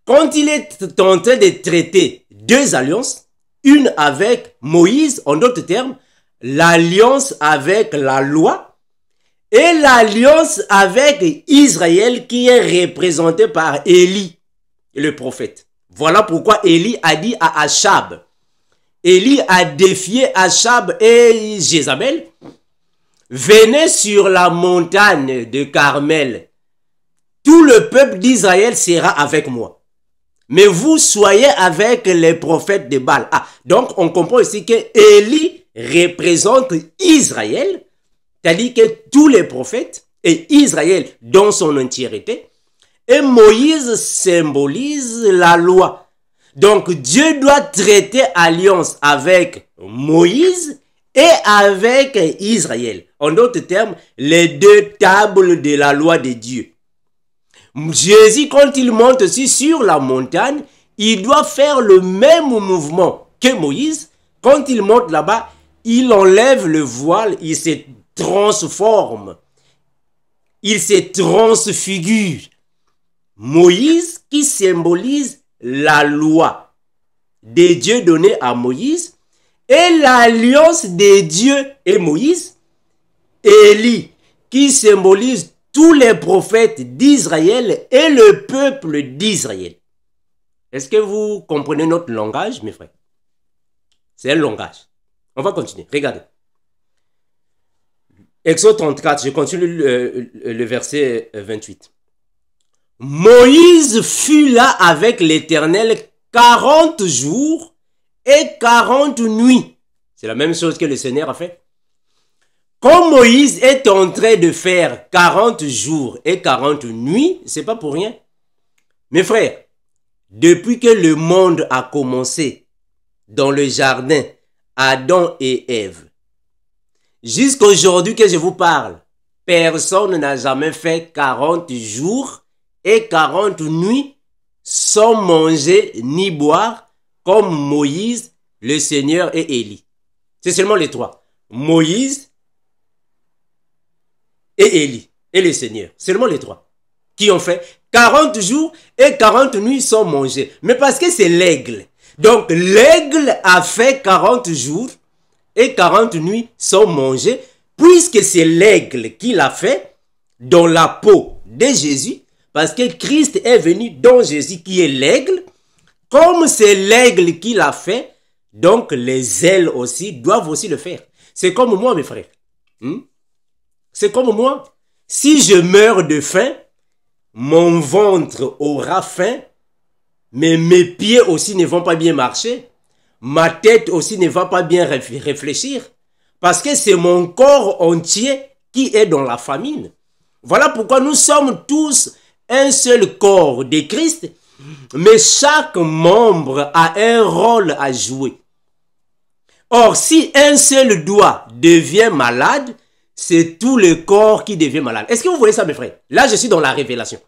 Quand il est tenté de traiter deux alliances, une avec Moïse, en d'autres termes, l'alliance avec la loi et l'alliance avec Israël qui est représentée par Élie, le prophète. Voilà pourquoi Élie a dit à Achab, Élie a défié Achab et Jézabel, venez sur la montagne de Carmel, tout le peuple d'Israël sera avec moi mais vous soyez avec les prophètes de Baal. Ah, donc on comprend ici que Élie représente Israël, c'est-à-dire que tous les prophètes et Israël dans son entièreté, et Moïse symbolise la loi. Donc Dieu doit traiter alliance avec Moïse et avec Israël. En d'autres termes, les deux tables de la loi de Dieu. Jésus, quand il monte aussi sur la montagne, il doit faire le même mouvement que Moïse. Quand il monte là-bas, il enlève le voile, il se transforme, il se transfigure. Moïse qui symbolise la loi des dieux donnée à Moïse et l'alliance des dieux et Moïse, Élie qui symbolise tous les prophètes d'Israël et le peuple d'Israël. Est-ce que vous comprenez notre langage, mes frères C'est un langage. On va continuer. Regardez. Exode 34, je continue le, euh, le verset 28. Moïse fut là avec l'Éternel 40 jours et 40 nuits. C'est la même chose que le Seigneur a fait. Quand Moïse est en train de faire 40 jours et 40 nuits, c'est pas pour rien. Mes frères, depuis que le monde a commencé dans le jardin, Adam et Ève, jusqu'aujourd'hui que je vous parle, personne n'a jamais fait 40 jours et 40 nuits sans manger ni boire comme Moïse, le Seigneur et Élie. C'est seulement les trois. Moïse, et Elie. et le Seigneur. Seulement les trois qui ont fait 40 jours et 40 nuits sans manger. Mais parce que c'est l'aigle. Donc l'aigle a fait 40 jours et 40 nuits sans manger. Puisque c'est l'aigle qui l'a fait dans la peau de Jésus. Parce que Christ est venu dans Jésus qui est l'aigle. Comme c'est l'aigle qui l'a fait, donc les ailes aussi doivent aussi le faire. C'est comme moi mes frères. Hmm? C'est comme moi. Si je meurs de faim, mon ventre aura faim, mais mes pieds aussi ne vont pas bien marcher. Ma tête aussi ne va pas bien réfléchir. Parce que c'est mon corps entier qui est dans la famine. Voilà pourquoi nous sommes tous un seul corps de Christ, mais chaque membre a un rôle à jouer. Or, si un seul doigt devient malade, c'est tout le corps qui devient malade. Est-ce que vous voyez ça, mes frères Là, je suis dans la révélation.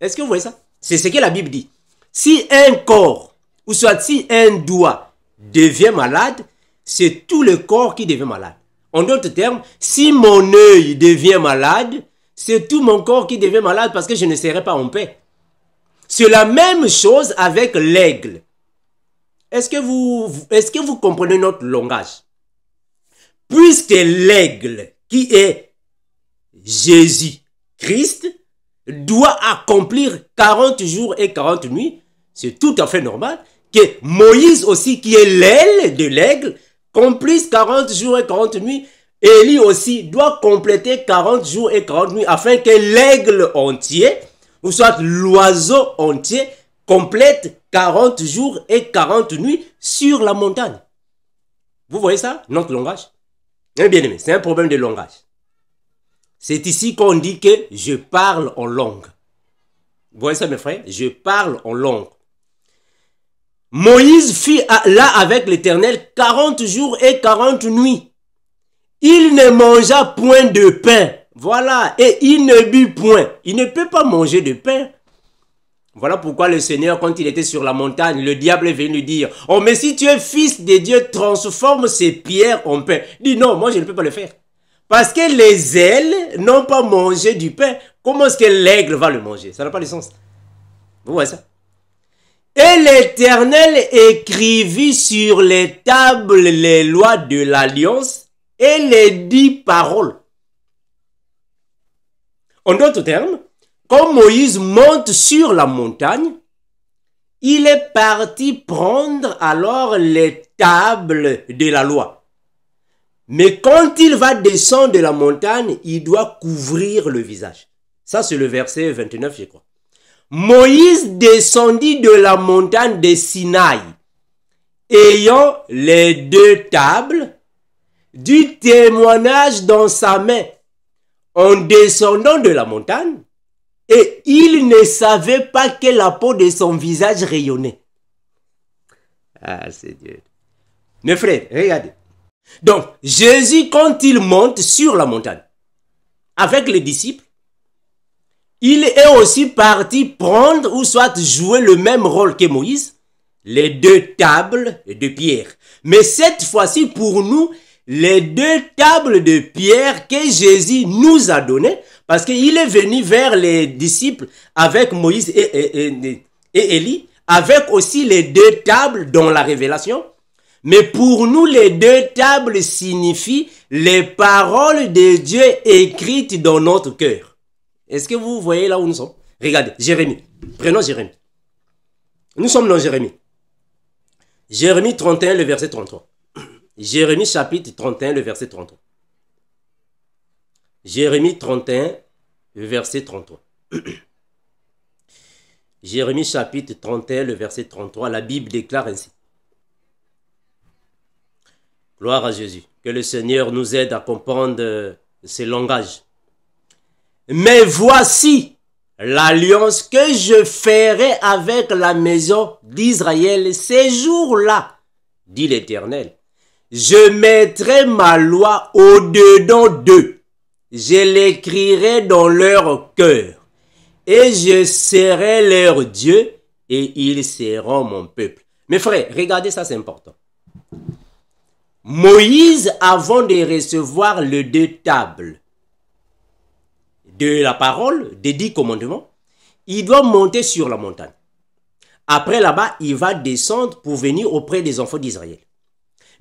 Est-ce que vous voyez ça C'est ce que la Bible dit. Si un corps, ou soit si un doigt devient malade, c'est tout le corps qui devient malade. En d'autres termes, si mon œil devient malade, c'est tout mon corps qui devient malade parce que je ne serai pas en paix. C'est la même chose avec l'aigle. Est-ce que, vous, est que vous comprenez notre langage Puisque l'aigle qui est Jésus-Christ, doit accomplir 40 jours et 40 nuits. C'est tout à fait normal que Moïse aussi, qui est l'aile de l'aigle, complice 40 jours et 40 nuits. Élie aussi doit compléter 40 jours et 40 nuits afin que l'aigle entier, ou soit l'oiseau entier, complète 40 jours et 40 nuits sur la montagne. Vous voyez ça, notre langage eh bien c'est un problème de langage. C'est ici qu'on dit que je parle en langue. Vous voyez ça, mes frères Je parle en langue. Moïse fit là avec l'Éternel 40 jours et 40 nuits. Il ne mangea point de pain. Voilà. Et il ne but point. Il ne peut pas manger de pain voilà pourquoi le Seigneur, quand il était sur la montagne, le diable est venu dire, oh mais si tu es fils de Dieu, transforme ces pierres en pain. dit, « non, moi je ne peux pas le faire. Parce que les ailes n'ont pas mangé du pain. Comment est-ce que l'aigle va le manger Ça n'a pas de sens. Vous voyez ça et l'Éternel écrivit sur les tables les lois de l'alliance et les dix paroles. En d'autres termes, quand Moïse monte sur la montagne, il est parti prendre alors les tables de la loi. Mais quand il va descendre de la montagne, il doit couvrir le visage. Ça, c'est le verset 29, je crois. Moïse descendit de la montagne de Sinaï, ayant les deux tables du témoignage dans sa main. En descendant de la montagne, et il ne savait pas que la peau de son visage rayonnait. Ah, c'est Dieu. Mes frères, regardez. Donc, Jésus, quand il monte sur la montagne, avec les disciples, il est aussi parti prendre ou soit jouer le même rôle que Moïse, les deux tables de pierre. Mais cette fois-ci, pour nous, les deux tables de pierre que Jésus nous a données, parce qu'il est venu vers les disciples avec Moïse et, et, Élie, avec aussi les deux tables dans la révélation. Mais pour nous, les deux tables signifient les paroles de Dieu écrites dans notre cœur. Est-ce que vous voyez là où nous sommes Regardez, Jérémie. Prenons Jérémie. Nous sommes dans Jérémie. Jérémie 31, le verset 33. Jérémie chapitre 31, le verset 33. Jérémie 31, le verset 33. Jérémie chapitre 31, le verset 33, la Bible déclare ainsi. Gloire à Jésus. Que le Seigneur nous aide à comprendre ce langage. Mais voici l'alliance que je ferai avec la maison d'Israël ces jours-là, dit l'Éternel. Je mettrai ma loi au-dedans d'eux. Je l'écrirai dans leur cœur. Et je serai leur Dieu et ils seront mon peuple. Mes frères, regardez ça, c'est important. Moïse, avant de recevoir les deux tables de la parole, des dix commandements, il doit monter sur la montagne. Après là-bas, il va descendre pour venir auprès des enfants d'Israël.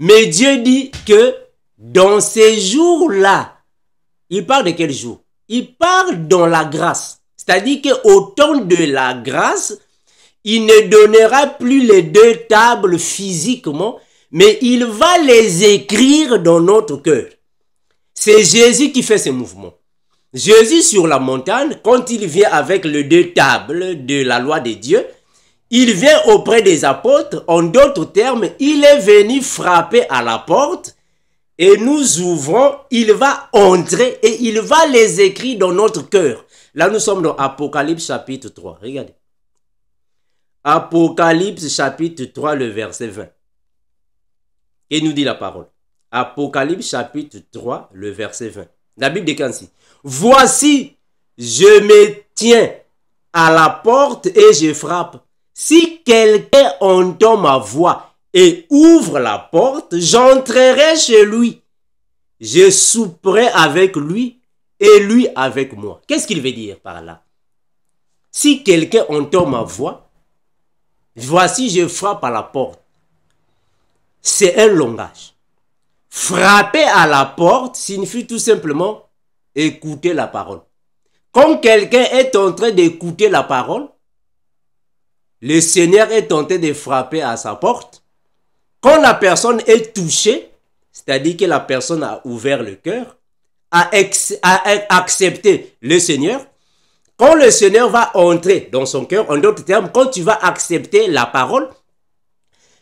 Mais Dieu dit que dans ces jours-là, il parle de quel jour Il parle dans la grâce. C'est-à-dire qu'au temps de la grâce, il ne donnera plus les deux tables physiquement, mais il va les écrire dans notre cœur. C'est Jésus qui fait ce mouvement. Jésus sur la montagne, quand il vient avec les deux tables de la loi de Dieu, il vient auprès des apôtres, en d'autres termes, il est venu frapper à la porte et nous ouvrons, il va entrer et il va les écrire dans notre cœur. Là, nous sommes dans Apocalypse chapitre 3. Regardez. Apocalypse chapitre 3, le verset 20. Et nous dit la parole. Apocalypse chapitre 3, le verset 20. La Bible dit ainsi. Voici, je me tiens à la porte et je frappe. Si quelqu'un entend ma voix et ouvre la porte, j'entrerai chez lui. Je souperai avec lui et lui avec moi. Qu'est-ce qu'il veut dire par là Si quelqu'un entend ma voix, voici je frappe à la porte. C'est un langage. Frapper à la porte signifie tout simplement écouter la parole. Quand quelqu'un est en train d'écouter la parole, le Seigneur est tenté de frapper à sa porte. Quand la personne est touchée, c'est-à-dire que la personne a ouvert le cœur, a, accepté le Seigneur, quand le Seigneur va entrer dans son cœur, en d'autres termes, quand tu vas accepter la parole,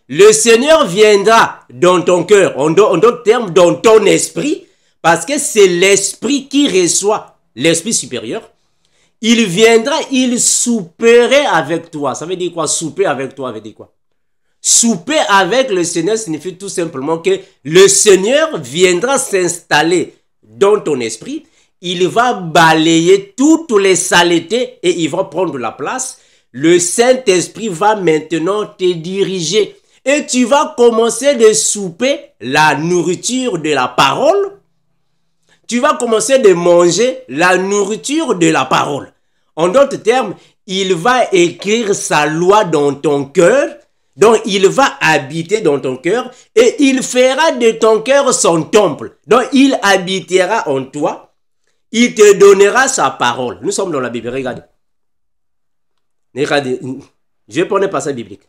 le Seigneur viendra dans ton cœur, en d'autres termes, dans ton esprit, parce que c'est l'esprit qui reçoit, l'esprit supérieur, il viendra, il souperait avec toi. Ça veut dire quoi Souper avec toi, ça veut dire quoi Souper avec le Seigneur signifie tout simplement que le Seigneur viendra s'installer dans ton esprit. Il va balayer toutes les saletés et il va prendre la place. Le Saint-Esprit va maintenant te diriger. Et tu vas commencer de souper la nourriture de la parole tu vas commencer de manger la nourriture de la parole. En d'autres termes, il va écrire sa loi dans ton cœur, donc il va habiter dans ton cœur et il fera de ton cœur son temple. Donc il habitera en toi, il te donnera sa parole. Nous sommes dans la Bible, regardez. Regardez, je vais prendre un passage biblique.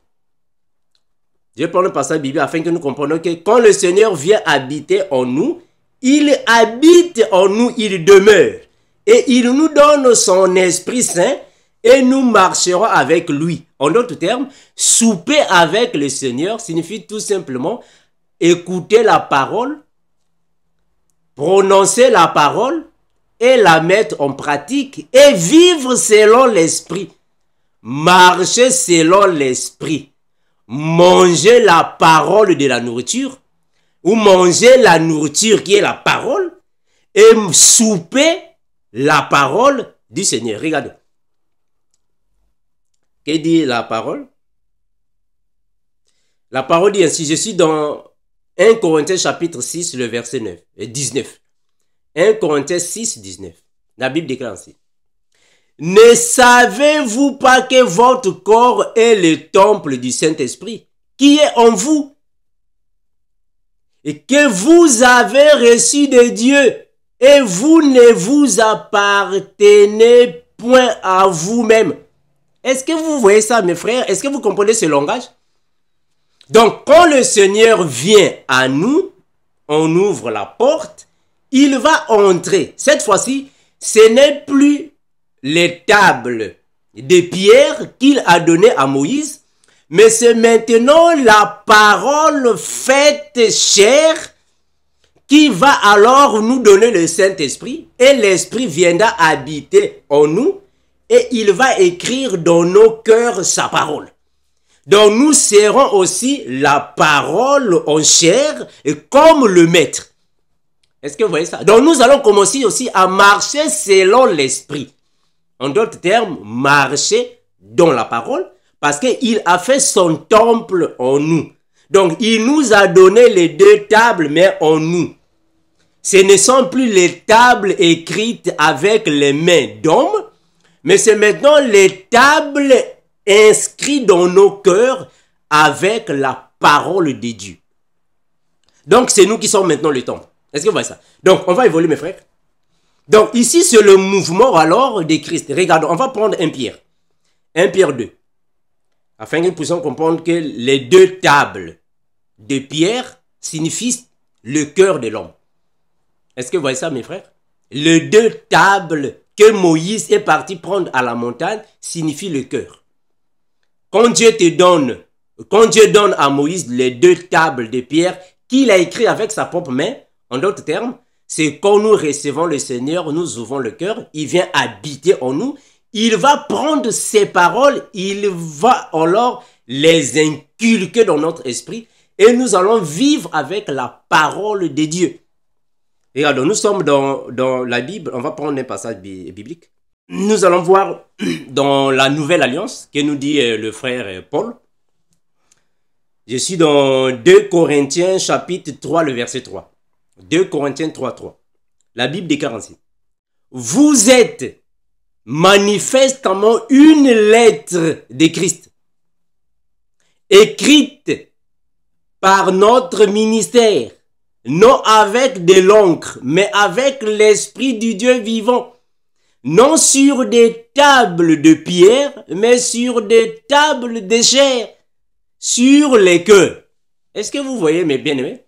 Je vais prendre un passage biblique afin que nous comprenions que quand le Seigneur vient habiter en nous, il habite en nous, il demeure. Et il nous donne son Esprit Saint et nous marcherons avec lui. En d'autres termes, souper avec le Seigneur signifie tout simplement écouter la parole, prononcer la parole et la mettre en pratique et vivre selon l'esprit. Marcher selon l'esprit. Manger la parole de la nourriture ou manger la nourriture qui est la parole et souper la parole du Seigneur. Regardez. Que dit la parole La parole dit ainsi, je suis dans 1 Corinthiens chapitre 6, le verset 9, 19. 1 Corinthiens 6, 19. La Bible déclare ainsi. Ne savez-vous pas que votre corps est le temple du Saint-Esprit qui est en vous et que vous avez reçu de Dieu et vous ne vous appartenez point à vous-même. Est-ce que vous voyez ça, mes frères? Est-ce que vous comprenez ce langage? Donc, quand le Seigneur vient à nous, on ouvre la porte, il va entrer. Cette fois-ci, ce n'est plus les tables de pierre qu'il a données à Moïse, mais c'est maintenant la parole faite chère qui va alors nous donner le Saint-Esprit et l'Esprit viendra habiter en nous et il va écrire dans nos cœurs sa parole. Donc nous serons aussi la parole en chair et comme le maître. Est-ce que vous voyez ça Donc nous allons commencer aussi à marcher selon l'esprit. En d'autres termes, marcher dans la parole parce qu'il a fait son temple en nous. Donc, il nous a donné les deux tables, mais en nous. Ce ne sont plus les tables écrites avec les mains d'hommes, mais c'est maintenant les tables inscrites dans nos cœurs avec la parole de Dieu. Donc, c'est nous qui sommes maintenant le temple. Est-ce que vous voyez ça Donc, on va évoluer, mes frères. Donc, ici, c'est le mouvement alors des Christ. Regardons, on va prendre un Pierre. Un Pierre 2 afin que nous comprendre que les deux tables de pierre signifient le cœur de l'homme. Est-ce que vous voyez ça, mes frères Les deux tables que Moïse est parti prendre à la montagne signifient le cœur. Quand Dieu te donne, quand Dieu donne à Moïse les deux tables de pierre qu'il a écrites avec sa propre main, en d'autres termes, c'est quand nous recevons le Seigneur, nous ouvrons le cœur, il vient habiter en nous il va prendre ces paroles, il va alors les inculquer dans notre esprit et nous allons vivre avec la parole de Dieu. Et nous sommes dans, la Bible, on va prendre un passage biblique. Nous allons voir dans la Nouvelle Alliance que nous dit euh, le frère euh, Paul. Je suis dans 2 Corinthiens chapitre 3, le verset 3. 2 Corinthiens 3, 3. La Bible déclare ainsi. Vous êtes manifestement une lettre de Christ, écrite par notre ministère, non avec de l'encre, mais avec l'Esprit du Dieu vivant, non sur des tables de pierre, mais sur des tables de chair, sur les queues. Est-ce que vous voyez mes bien-aimés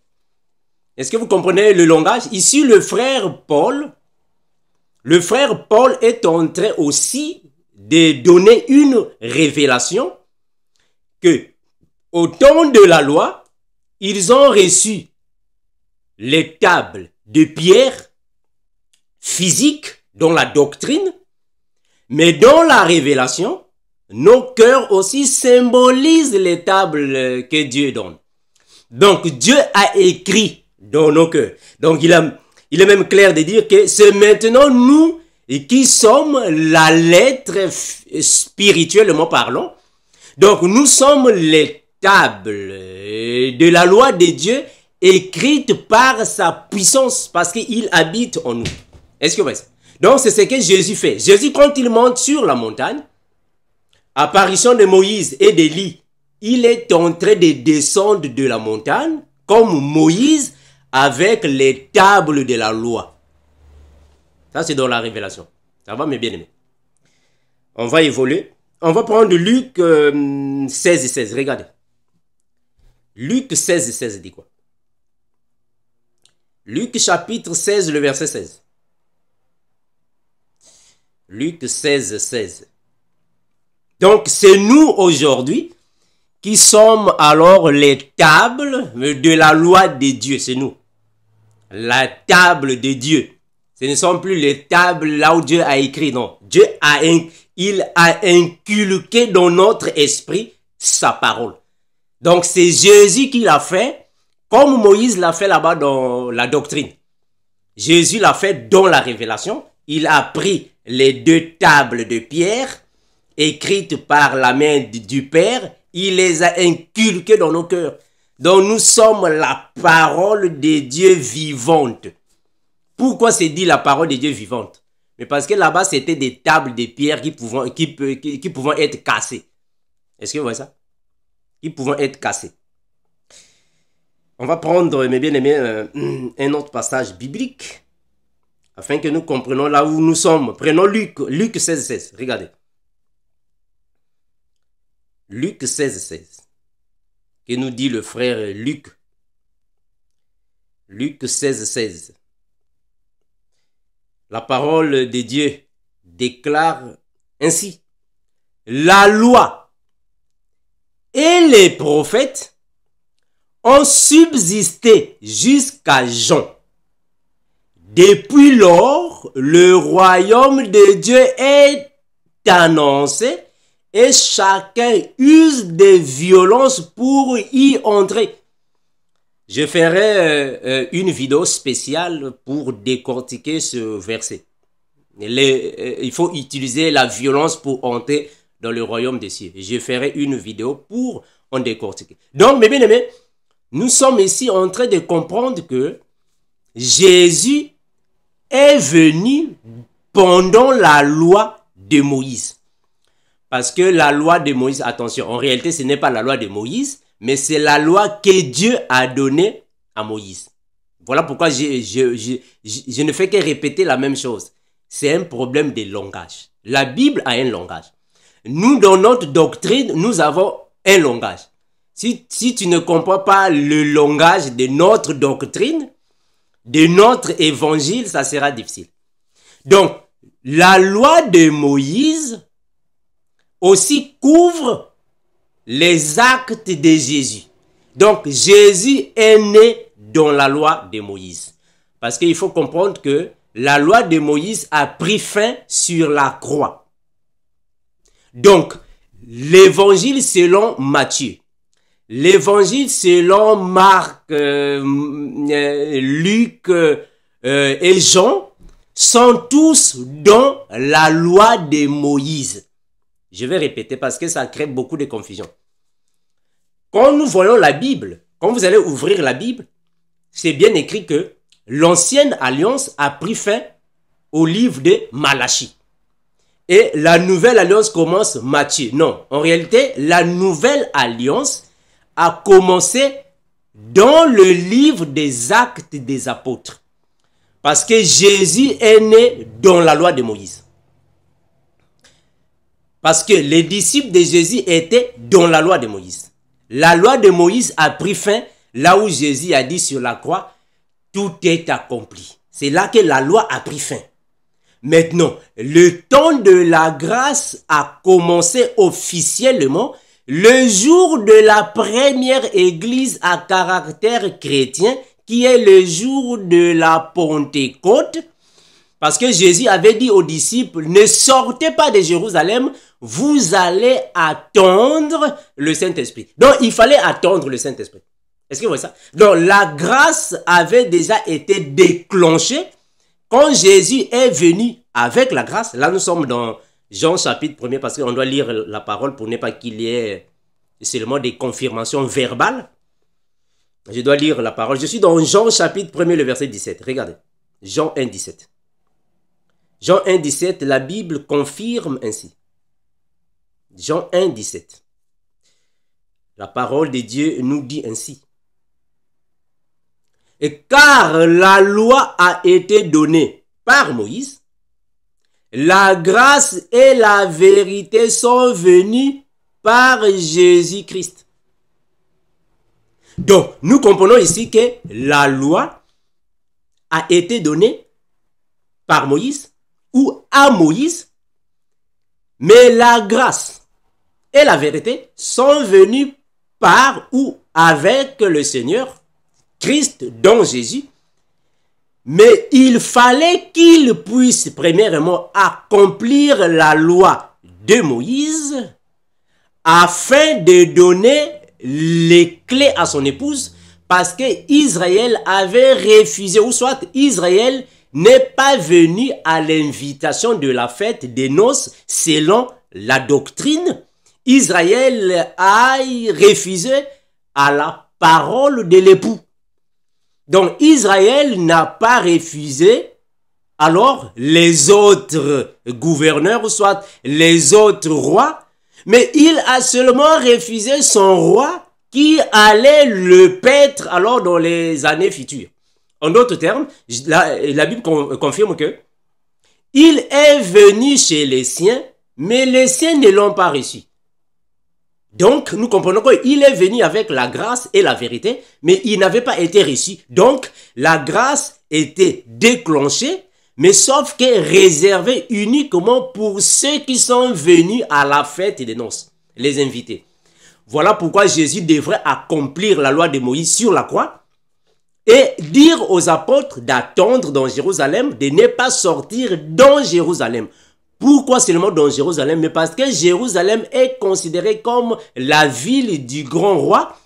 Est-ce que vous comprenez le langage Ici, le frère Paul le frère Paul est en train aussi de donner une révélation que au temps de la loi, ils ont reçu les tables de pierre physiques dans la doctrine, mais dans la révélation, nos cœurs aussi symbolisent les tables que Dieu donne. Donc Dieu a écrit dans nos cœurs. Donc il a il est même clair de dire que c'est maintenant nous qui sommes la lettre spirituellement parlant. Donc nous sommes les tables de la loi de Dieu écrite par sa puissance parce qu'il habite en nous. Est-ce que vous voyez ça? Donc c'est ce que Jésus fait. Jésus quand il monte sur la montagne, apparition de Moïse et d'Élie, il est en train de descendre de la montagne comme Moïse avec les tables de la loi. Ça, c'est dans la révélation. Ça va, mes bien-aimés. On va évoluer. On va prendre Luc 16 euh, et 16. Regardez. Luc 16 et 16 dit quoi Luc chapitre 16, le verset 16. Luc 16, 16. Donc, c'est nous aujourd'hui qui sommes alors les tables de la loi de Dieu. C'est nous la table de Dieu. Ce ne sont plus les tables là où Dieu a écrit, non. Dieu a, il a inculqué dans notre esprit sa parole. Donc c'est Jésus qui l'a fait, comme Moïse l'a fait là-bas dans la doctrine. Jésus l'a fait dans la révélation. Il a pris les deux tables de pierre, écrites par la main du Père, il les a inculquées dans nos cœurs. Donc nous sommes la parole des dieux vivante. Pourquoi c'est dit la parole des dieux vivante Mais parce que là-bas, c'était des tables de pierre qui pouvaient qui, qui, être cassées. Est-ce que vous voyez ça Qui pouvaient être cassées. On va prendre, mes bien-aimés, euh, un autre passage biblique afin que nous comprenions là où nous sommes. Prenons Luc, Luc 16, 16. Regardez. Luc 16, 16 que nous dit le frère Luc. Luc 16, 16. La parole de Dieu déclare ainsi, la loi et les prophètes ont subsisté jusqu'à Jean. Depuis lors, le royaume de Dieu est annoncé et chacun use des violences pour y entrer. Je ferai euh, une vidéo spéciale pour décortiquer ce verset. Euh, il faut utiliser la violence pour entrer dans le royaume des cieux. Je ferai une vidéo pour en décortiquer. Donc, mes bien-aimés, nous sommes ici en train de comprendre que Jésus est venu pendant la loi de Moïse. Parce que la loi de Moïse, attention, en réalité, ce n'est pas la loi de Moïse, mais c'est la loi que Dieu a donnée à Moïse. Voilà pourquoi je, ne fais que répéter la même chose. C'est un problème de langage. La Bible a un langage. Nous, dans notre doctrine, nous avons un langage. si tu ne comprends pas le langage de notre doctrine, de notre évangile, ça sera difficile. Donc, la loi de Moïse, aussi couvre les actes de Jésus. Donc Jésus est né dans la loi de Moïse. Parce qu'il faut comprendre que la loi de Moïse a pris fin sur la croix. Donc, l'évangile selon Matthieu, l'évangile selon Marc, euh, euh, Luc euh, et Jean sont tous dans la loi de Moïse. Je vais répéter parce que ça crée beaucoup de confusion. Quand nous voyons la Bible, quand vous allez ouvrir la Bible, c'est bien écrit que l'ancienne alliance a pris fin au livre de Malachie. Et la nouvelle alliance commence Matthieu. Non, en réalité, la nouvelle alliance a commencé dans le livre des actes des apôtres. Parce que Jésus est né dans la loi de Moïse. Parce que les disciples de Jésus étaient dans la loi de Moïse. La loi de Moïse a pris fin là où Jésus a dit sur la croix, tout est accompli. C'est là que la loi a pris fin. Maintenant, le temps de la grâce a commencé officiellement le jour de la première église à caractère chrétien, qui est le jour de la Pentecôte, parce que Jésus avait dit aux disciples, ne sortez pas de Jérusalem, vous allez attendre le Saint-Esprit. Donc, il fallait attendre le Saint-Esprit. Est-ce que vous voyez ça? Donc, la grâce avait déjà été déclenchée quand Jésus est venu avec la grâce. Là, nous sommes dans Jean chapitre 1 parce qu'on doit lire la parole pour ne pas qu'il y ait seulement des confirmations verbales. Je dois lire la parole. Je suis dans Jean chapitre 1 le verset 17. Regardez. Jean 1, 17. Jean 1, 17, la Bible confirme ainsi. Jean 1, 17. La parole de Dieu nous dit ainsi. Et car la loi a été donnée par Moïse, la grâce et la vérité sont venues par Jésus-Christ. Donc, nous comprenons ici que la loi a été donnée par Moïse, à Moïse, mais la grâce et la vérité sont venus par ou avec le Seigneur, Christ dans Jésus, mais il fallait qu'il puisse premièrement accomplir la loi de Moïse afin de donner les clés à son épouse parce que Israël avait refusé, ou soit Israël n'est pas venu à l'invitation de la fête des noces selon la doctrine, Israël a refusé à la parole de l'époux. Donc Israël n'a pas refusé, alors les autres gouverneurs, soit les autres rois, mais il a seulement refusé son roi qui allait le paître alors dans les années futures. En d'autres termes, la, Bible confirme que il est venu chez les siens, mais les siens ne l'ont pas reçu. Donc, nous comprenons qu'il est venu avec la grâce et la vérité, mais il n'avait pas été reçu. Donc, la grâce était déclenchée, mais sauf qu'elle est réservée uniquement pour ceux qui sont venus à la fête des noces, les invités. Voilà pourquoi Jésus devrait accomplir la loi de Moïse sur la croix, et dire aux apôtres d'attendre dans Jérusalem, de ne pas sortir dans Jérusalem. Pourquoi seulement dans Jérusalem Mais parce que Jérusalem est considérée comme la ville du grand roi,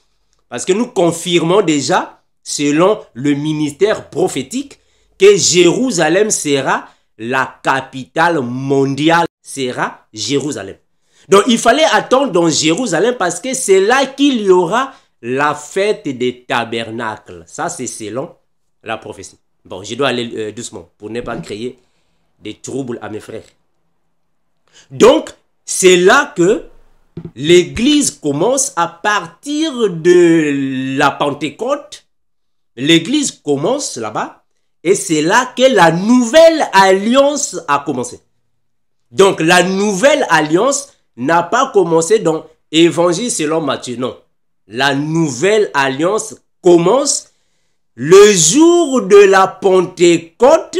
parce que nous confirmons déjà, selon le ministère prophétique, que Jérusalem sera la capitale mondiale, sera Jérusalem. Donc il fallait attendre dans Jérusalem parce que c'est là qu'il y aura la fête des tabernacles. Ça, c'est selon la prophétie. Bon, je dois aller euh, doucement pour ne pas créer des troubles à mes frères. Donc, c'est là que l'Église commence à partir de la Pentecôte. L'Église commence là-bas et c'est là que la nouvelle alliance a commencé. Donc, la nouvelle alliance n'a pas commencé dans Évangile selon Matthieu, non la nouvelle alliance commence le jour de la Pentecôte,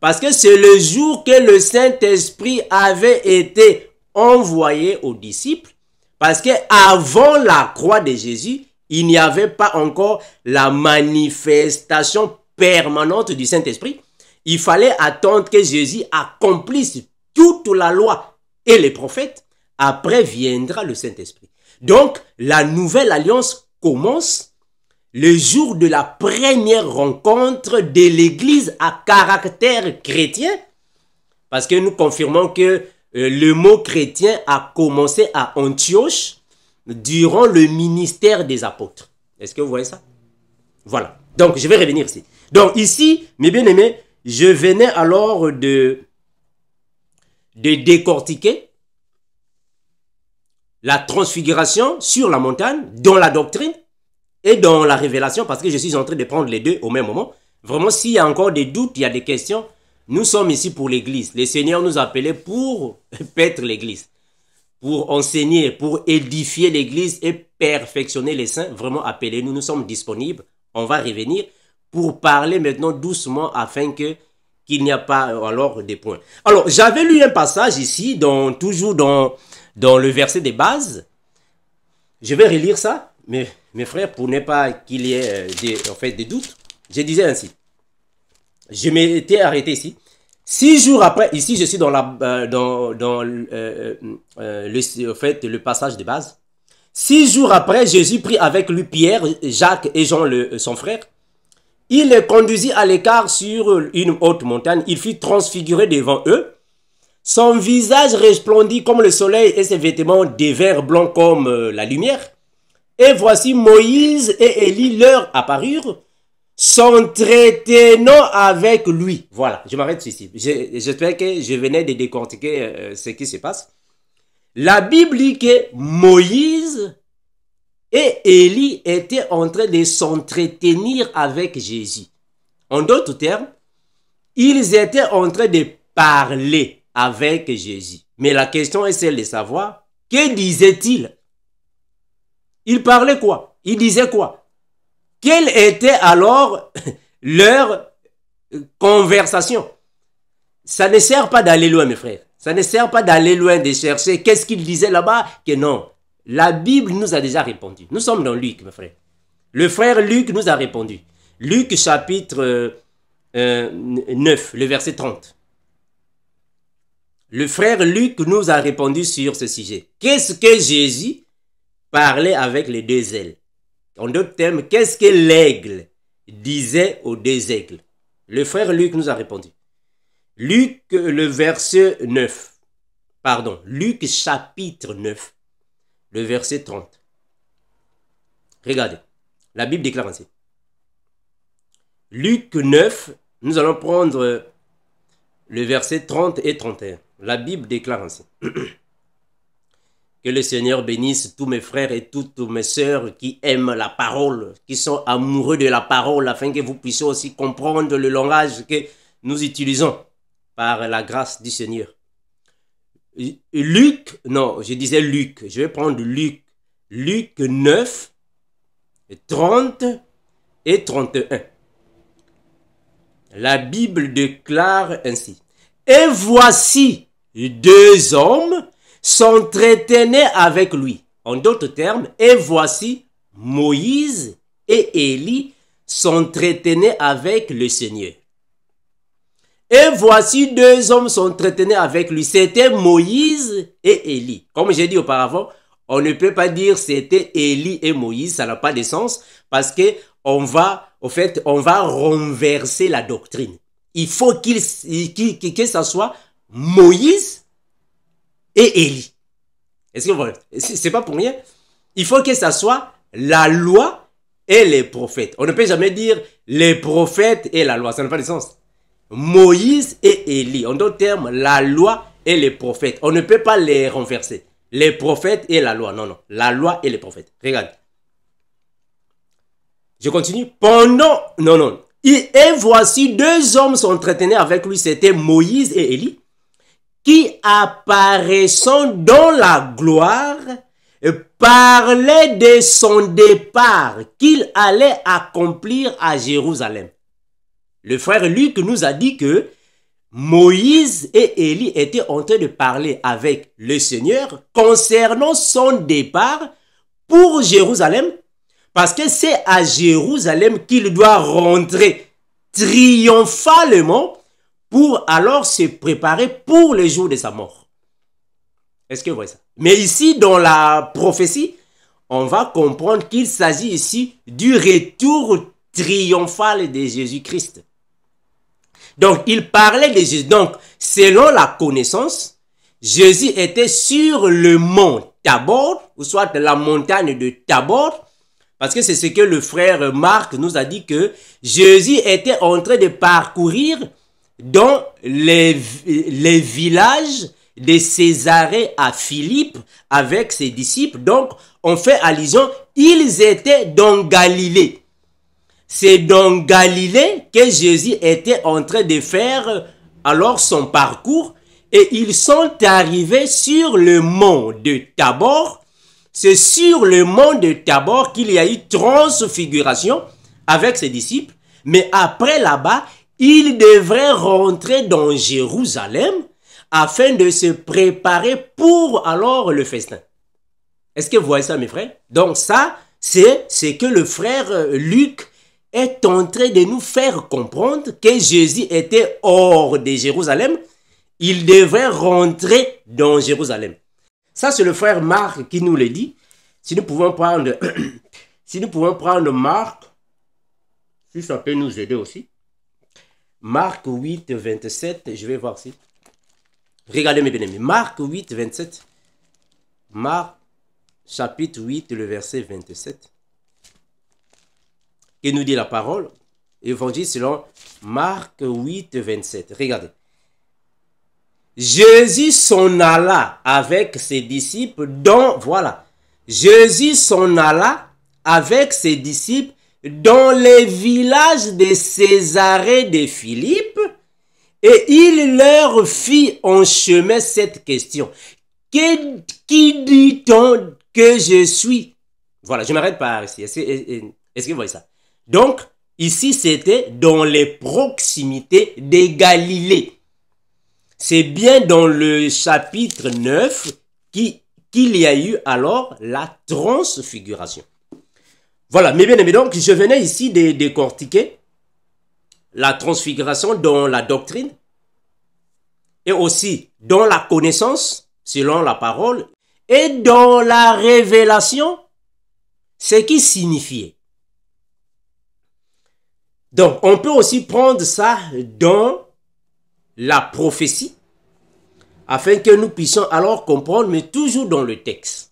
parce que c'est le jour que le Saint-Esprit avait été envoyé aux disciples, parce que avant la croix de Jésus, il n'y avait pas encore la manifestation permanente du Saint-Esprit. Il fallait attendre que Jésus accomplisse toute la loi et les prophètes. Après viendra le Saint-Esprit. Donc, la nouvelle alliance commence le jour de la première rencontre de l'Église à caractère chrétien, parce que nous confirmons que euh, le mot chrétien a commencé à Antioche durant le ministère des apôtres. Est-ce que vous voyez ça Voilà. Donc, je vais revenir ici. Donc, ici, mes bien-aimés, je venais alors de, de décortiquer la transfiguration sur la montagne, dans la doctrine et dans la révélation, parce que je suis en train de prendre les deux au même moment. Vraiment, s'il y a encore des doutes, il y a des questions, nous sommes ici pour l'Église. Le Seigneur nous appelés pour paître l'Église, pour enseigner, pour édifier l'Église et perfectionner les saints. Vraiment, appelez-nous, nous sommes disponibles. On va revenir pour parler maintenant doucement afin que qu'il n'y ait pas alors des points. Alors, j'avais lu un passage ici, dans, toujours dans dans le verset des bases. Je vais relire ça, mais mes frères, pour ne pas qu'il y ait euh, des, en fait, des doutes. Je disais ainsi. Je m'étais arrêté ici. Six jours après, ici, je suis dans, la, euh, dans, dans euh, le, en fait, le passage des bases. Six jours après, Jésus prit avec lui Pierre, Jacques et Jean, le, son frère. Il les conduisit à l'écart sur une haute montagne. Il fit transfigurer devant eux. Son visage resplendit comme le soleil et ses vêtements devinrent blancs comme euh, la lumière. Et voici Moïse et Élie leur apparurent, s'entretenant avec lui. Voilà, je m'arrête ici. J'espère que je venais de décortiquer euh, ce qui se passe. La Bible dit que Moïse et Élie étaient en train de s'entretenir avec Jésus. En d'autres termes, ils étaient en train de parler avec Jésus. Mais la question est celle de savoir, que disait-il Il parlait quoi Il disait quoi Quelle était alors leur conversation Ça ne sert pas d'aller loin, mes frères. Ça ne sert pas d'aller loin, de chercher qu'est-ce qu'il disait là-bas, que non. La Bible nous a déjà répondu. Nous sommes dans Luc, mes frères. Le frère Luc nous a répondu. Luc chapitre 9, euh, euh, le verset 30. Le frère Luc nous a répondu sur ce sujet. Qu'est-ce que Jésus parlait avec les deux ailes En d'autres termes, qu'est-ce que l'aigle disait aux deux aigles Le frère Luc nous a répondu. Luc, le verset 9. Pardon, Luc chapitre 9, le verset 30. Regardez, la Bible déclare ainsi. Luc 9, nous allons prendre le verset 30 et 31. La Bible déclare ainsi. que le Seigneur bénisse tous mes frères et toutes mes sœurs qui aiment la parole, qui sont amoureux de la parole, afin que vous puissiez aussi comprendre le langage que nous utilisons par la grâce du Seigneur. Luc, non, je disais Luc, je vais prendre Luc. Luc 9, 30 et 31. La Bible déclare ainsi. Et voici deux hommes s'entretenaient avec lui. En d'autres termes, et voici Moïse et Élie s'entretenaient avec le Seigneur. Et voici deux hommes s'entretenaient avec lui. C'était Moïse et Élie. Comme j'ai dit auparavant, on ne peut pas dire c'était Élie et Moïse, ça n'a pas de sens parce que on va, au fait, on va renverser la doctrine. Il faut qu'il, que ça soit Moïse et Élie. Est-ce que C'est pas pour rien. Il faut que ça soit la loi et les prophètes. On ne peut jamais dire les prophètes et la loi. Ça n'a pas de sens. Moïse et Élie. En d'autres termes, la loi et les prophètes. On ne peut pas les renverser. Les prophètes et la loi. Non, non. La loi et les prophètes. Regarde. Je continue. Pendant... Non, non. Et, voici deux hommes s'entretenaient avec lui. C'était Moïse et Élie qui apparaissant dans la gloire, parlait de son départ qu'il allait accomplir à Jérusalem. Le frère Luc nous a dit que Moïse et Élie étaient en train de parler avec le Seigneur concernant son départ pour Jérusalem, parce que c'est à Jérusalem qu'il doit rentrer triomphalement pour alors se préparer pour le jour de sa mort. Est-ce que vous voyez ça Mais ici, dans la prophétie, on va comprendre qu'il s'agit ici du retour triomphal de Jésus-Christ. Donc, il parlait de Jésus. Donc, selon la connaissance, Jésus était sur le mont Tabor, ou soit la montagne de Tabor, parce que c'est ce que le frère Marc nous a dit que Jésus était en train de parcourir dans les, villages de Césarée à Philippe avec ses disciples. Donc, on fait allusion, ils étaient dans Galilée. C'est dans Galilée que Jésus était en train de faire alors son parcours et ils sont arrivés sur le mont de Tabor. C'est sur le mont de Tabor qu'il y a eu transfiguration avec ses disciples. Mais après là-bas, il devrait rentrer dans Jérusalem afin de se préparer pour alors le festin. Est-ce que vous voyez ça, mes frères Donc ça, c'est ce que le frère euh, Luc est en train de nous faire comprendre que Jésus était hors de Jérusalem. Il devrait rentrer dans Jérusalem. Ça, c'est le frère Marc qui nous le dit. Si nous pouvons prendre, si nous pouvons prendre Marc, si ça peut nous aider aussi. Marc 8, 27, je vais voir si. Regardez mes bien-aimés. Marc 8, 27. Marc chapitre 8, le verset 27. Que nous dit la parole Évangile selon Marc 8, 27. Regardez. Jésus s'en alla avec ses disciples, dans... voilà, Jésus s'en alla avec ses disciples dans les villages de Césarée de Philippe et il leur fit en chemin cette question. Qui, dit-on que je suis Voilà, je m'arrête par ici. Est-ce que vous voyez ça Donc, ici, c'était dans les proximités des Galilées. C'est bien dans le chapitre 9 qu'il y a eu alors la transfiguration. Voilà, mes bien aimés donc je venais ici de décortiquer la transfiguration dans la doctrine et aussi dans la connaissance, selon la parole, et dans la révélation, ce qui signifiait. Donc, on peut aussi prendre ça dans la prophétie, afin que nous puissions alors comprendre, mais toujours dans le texte.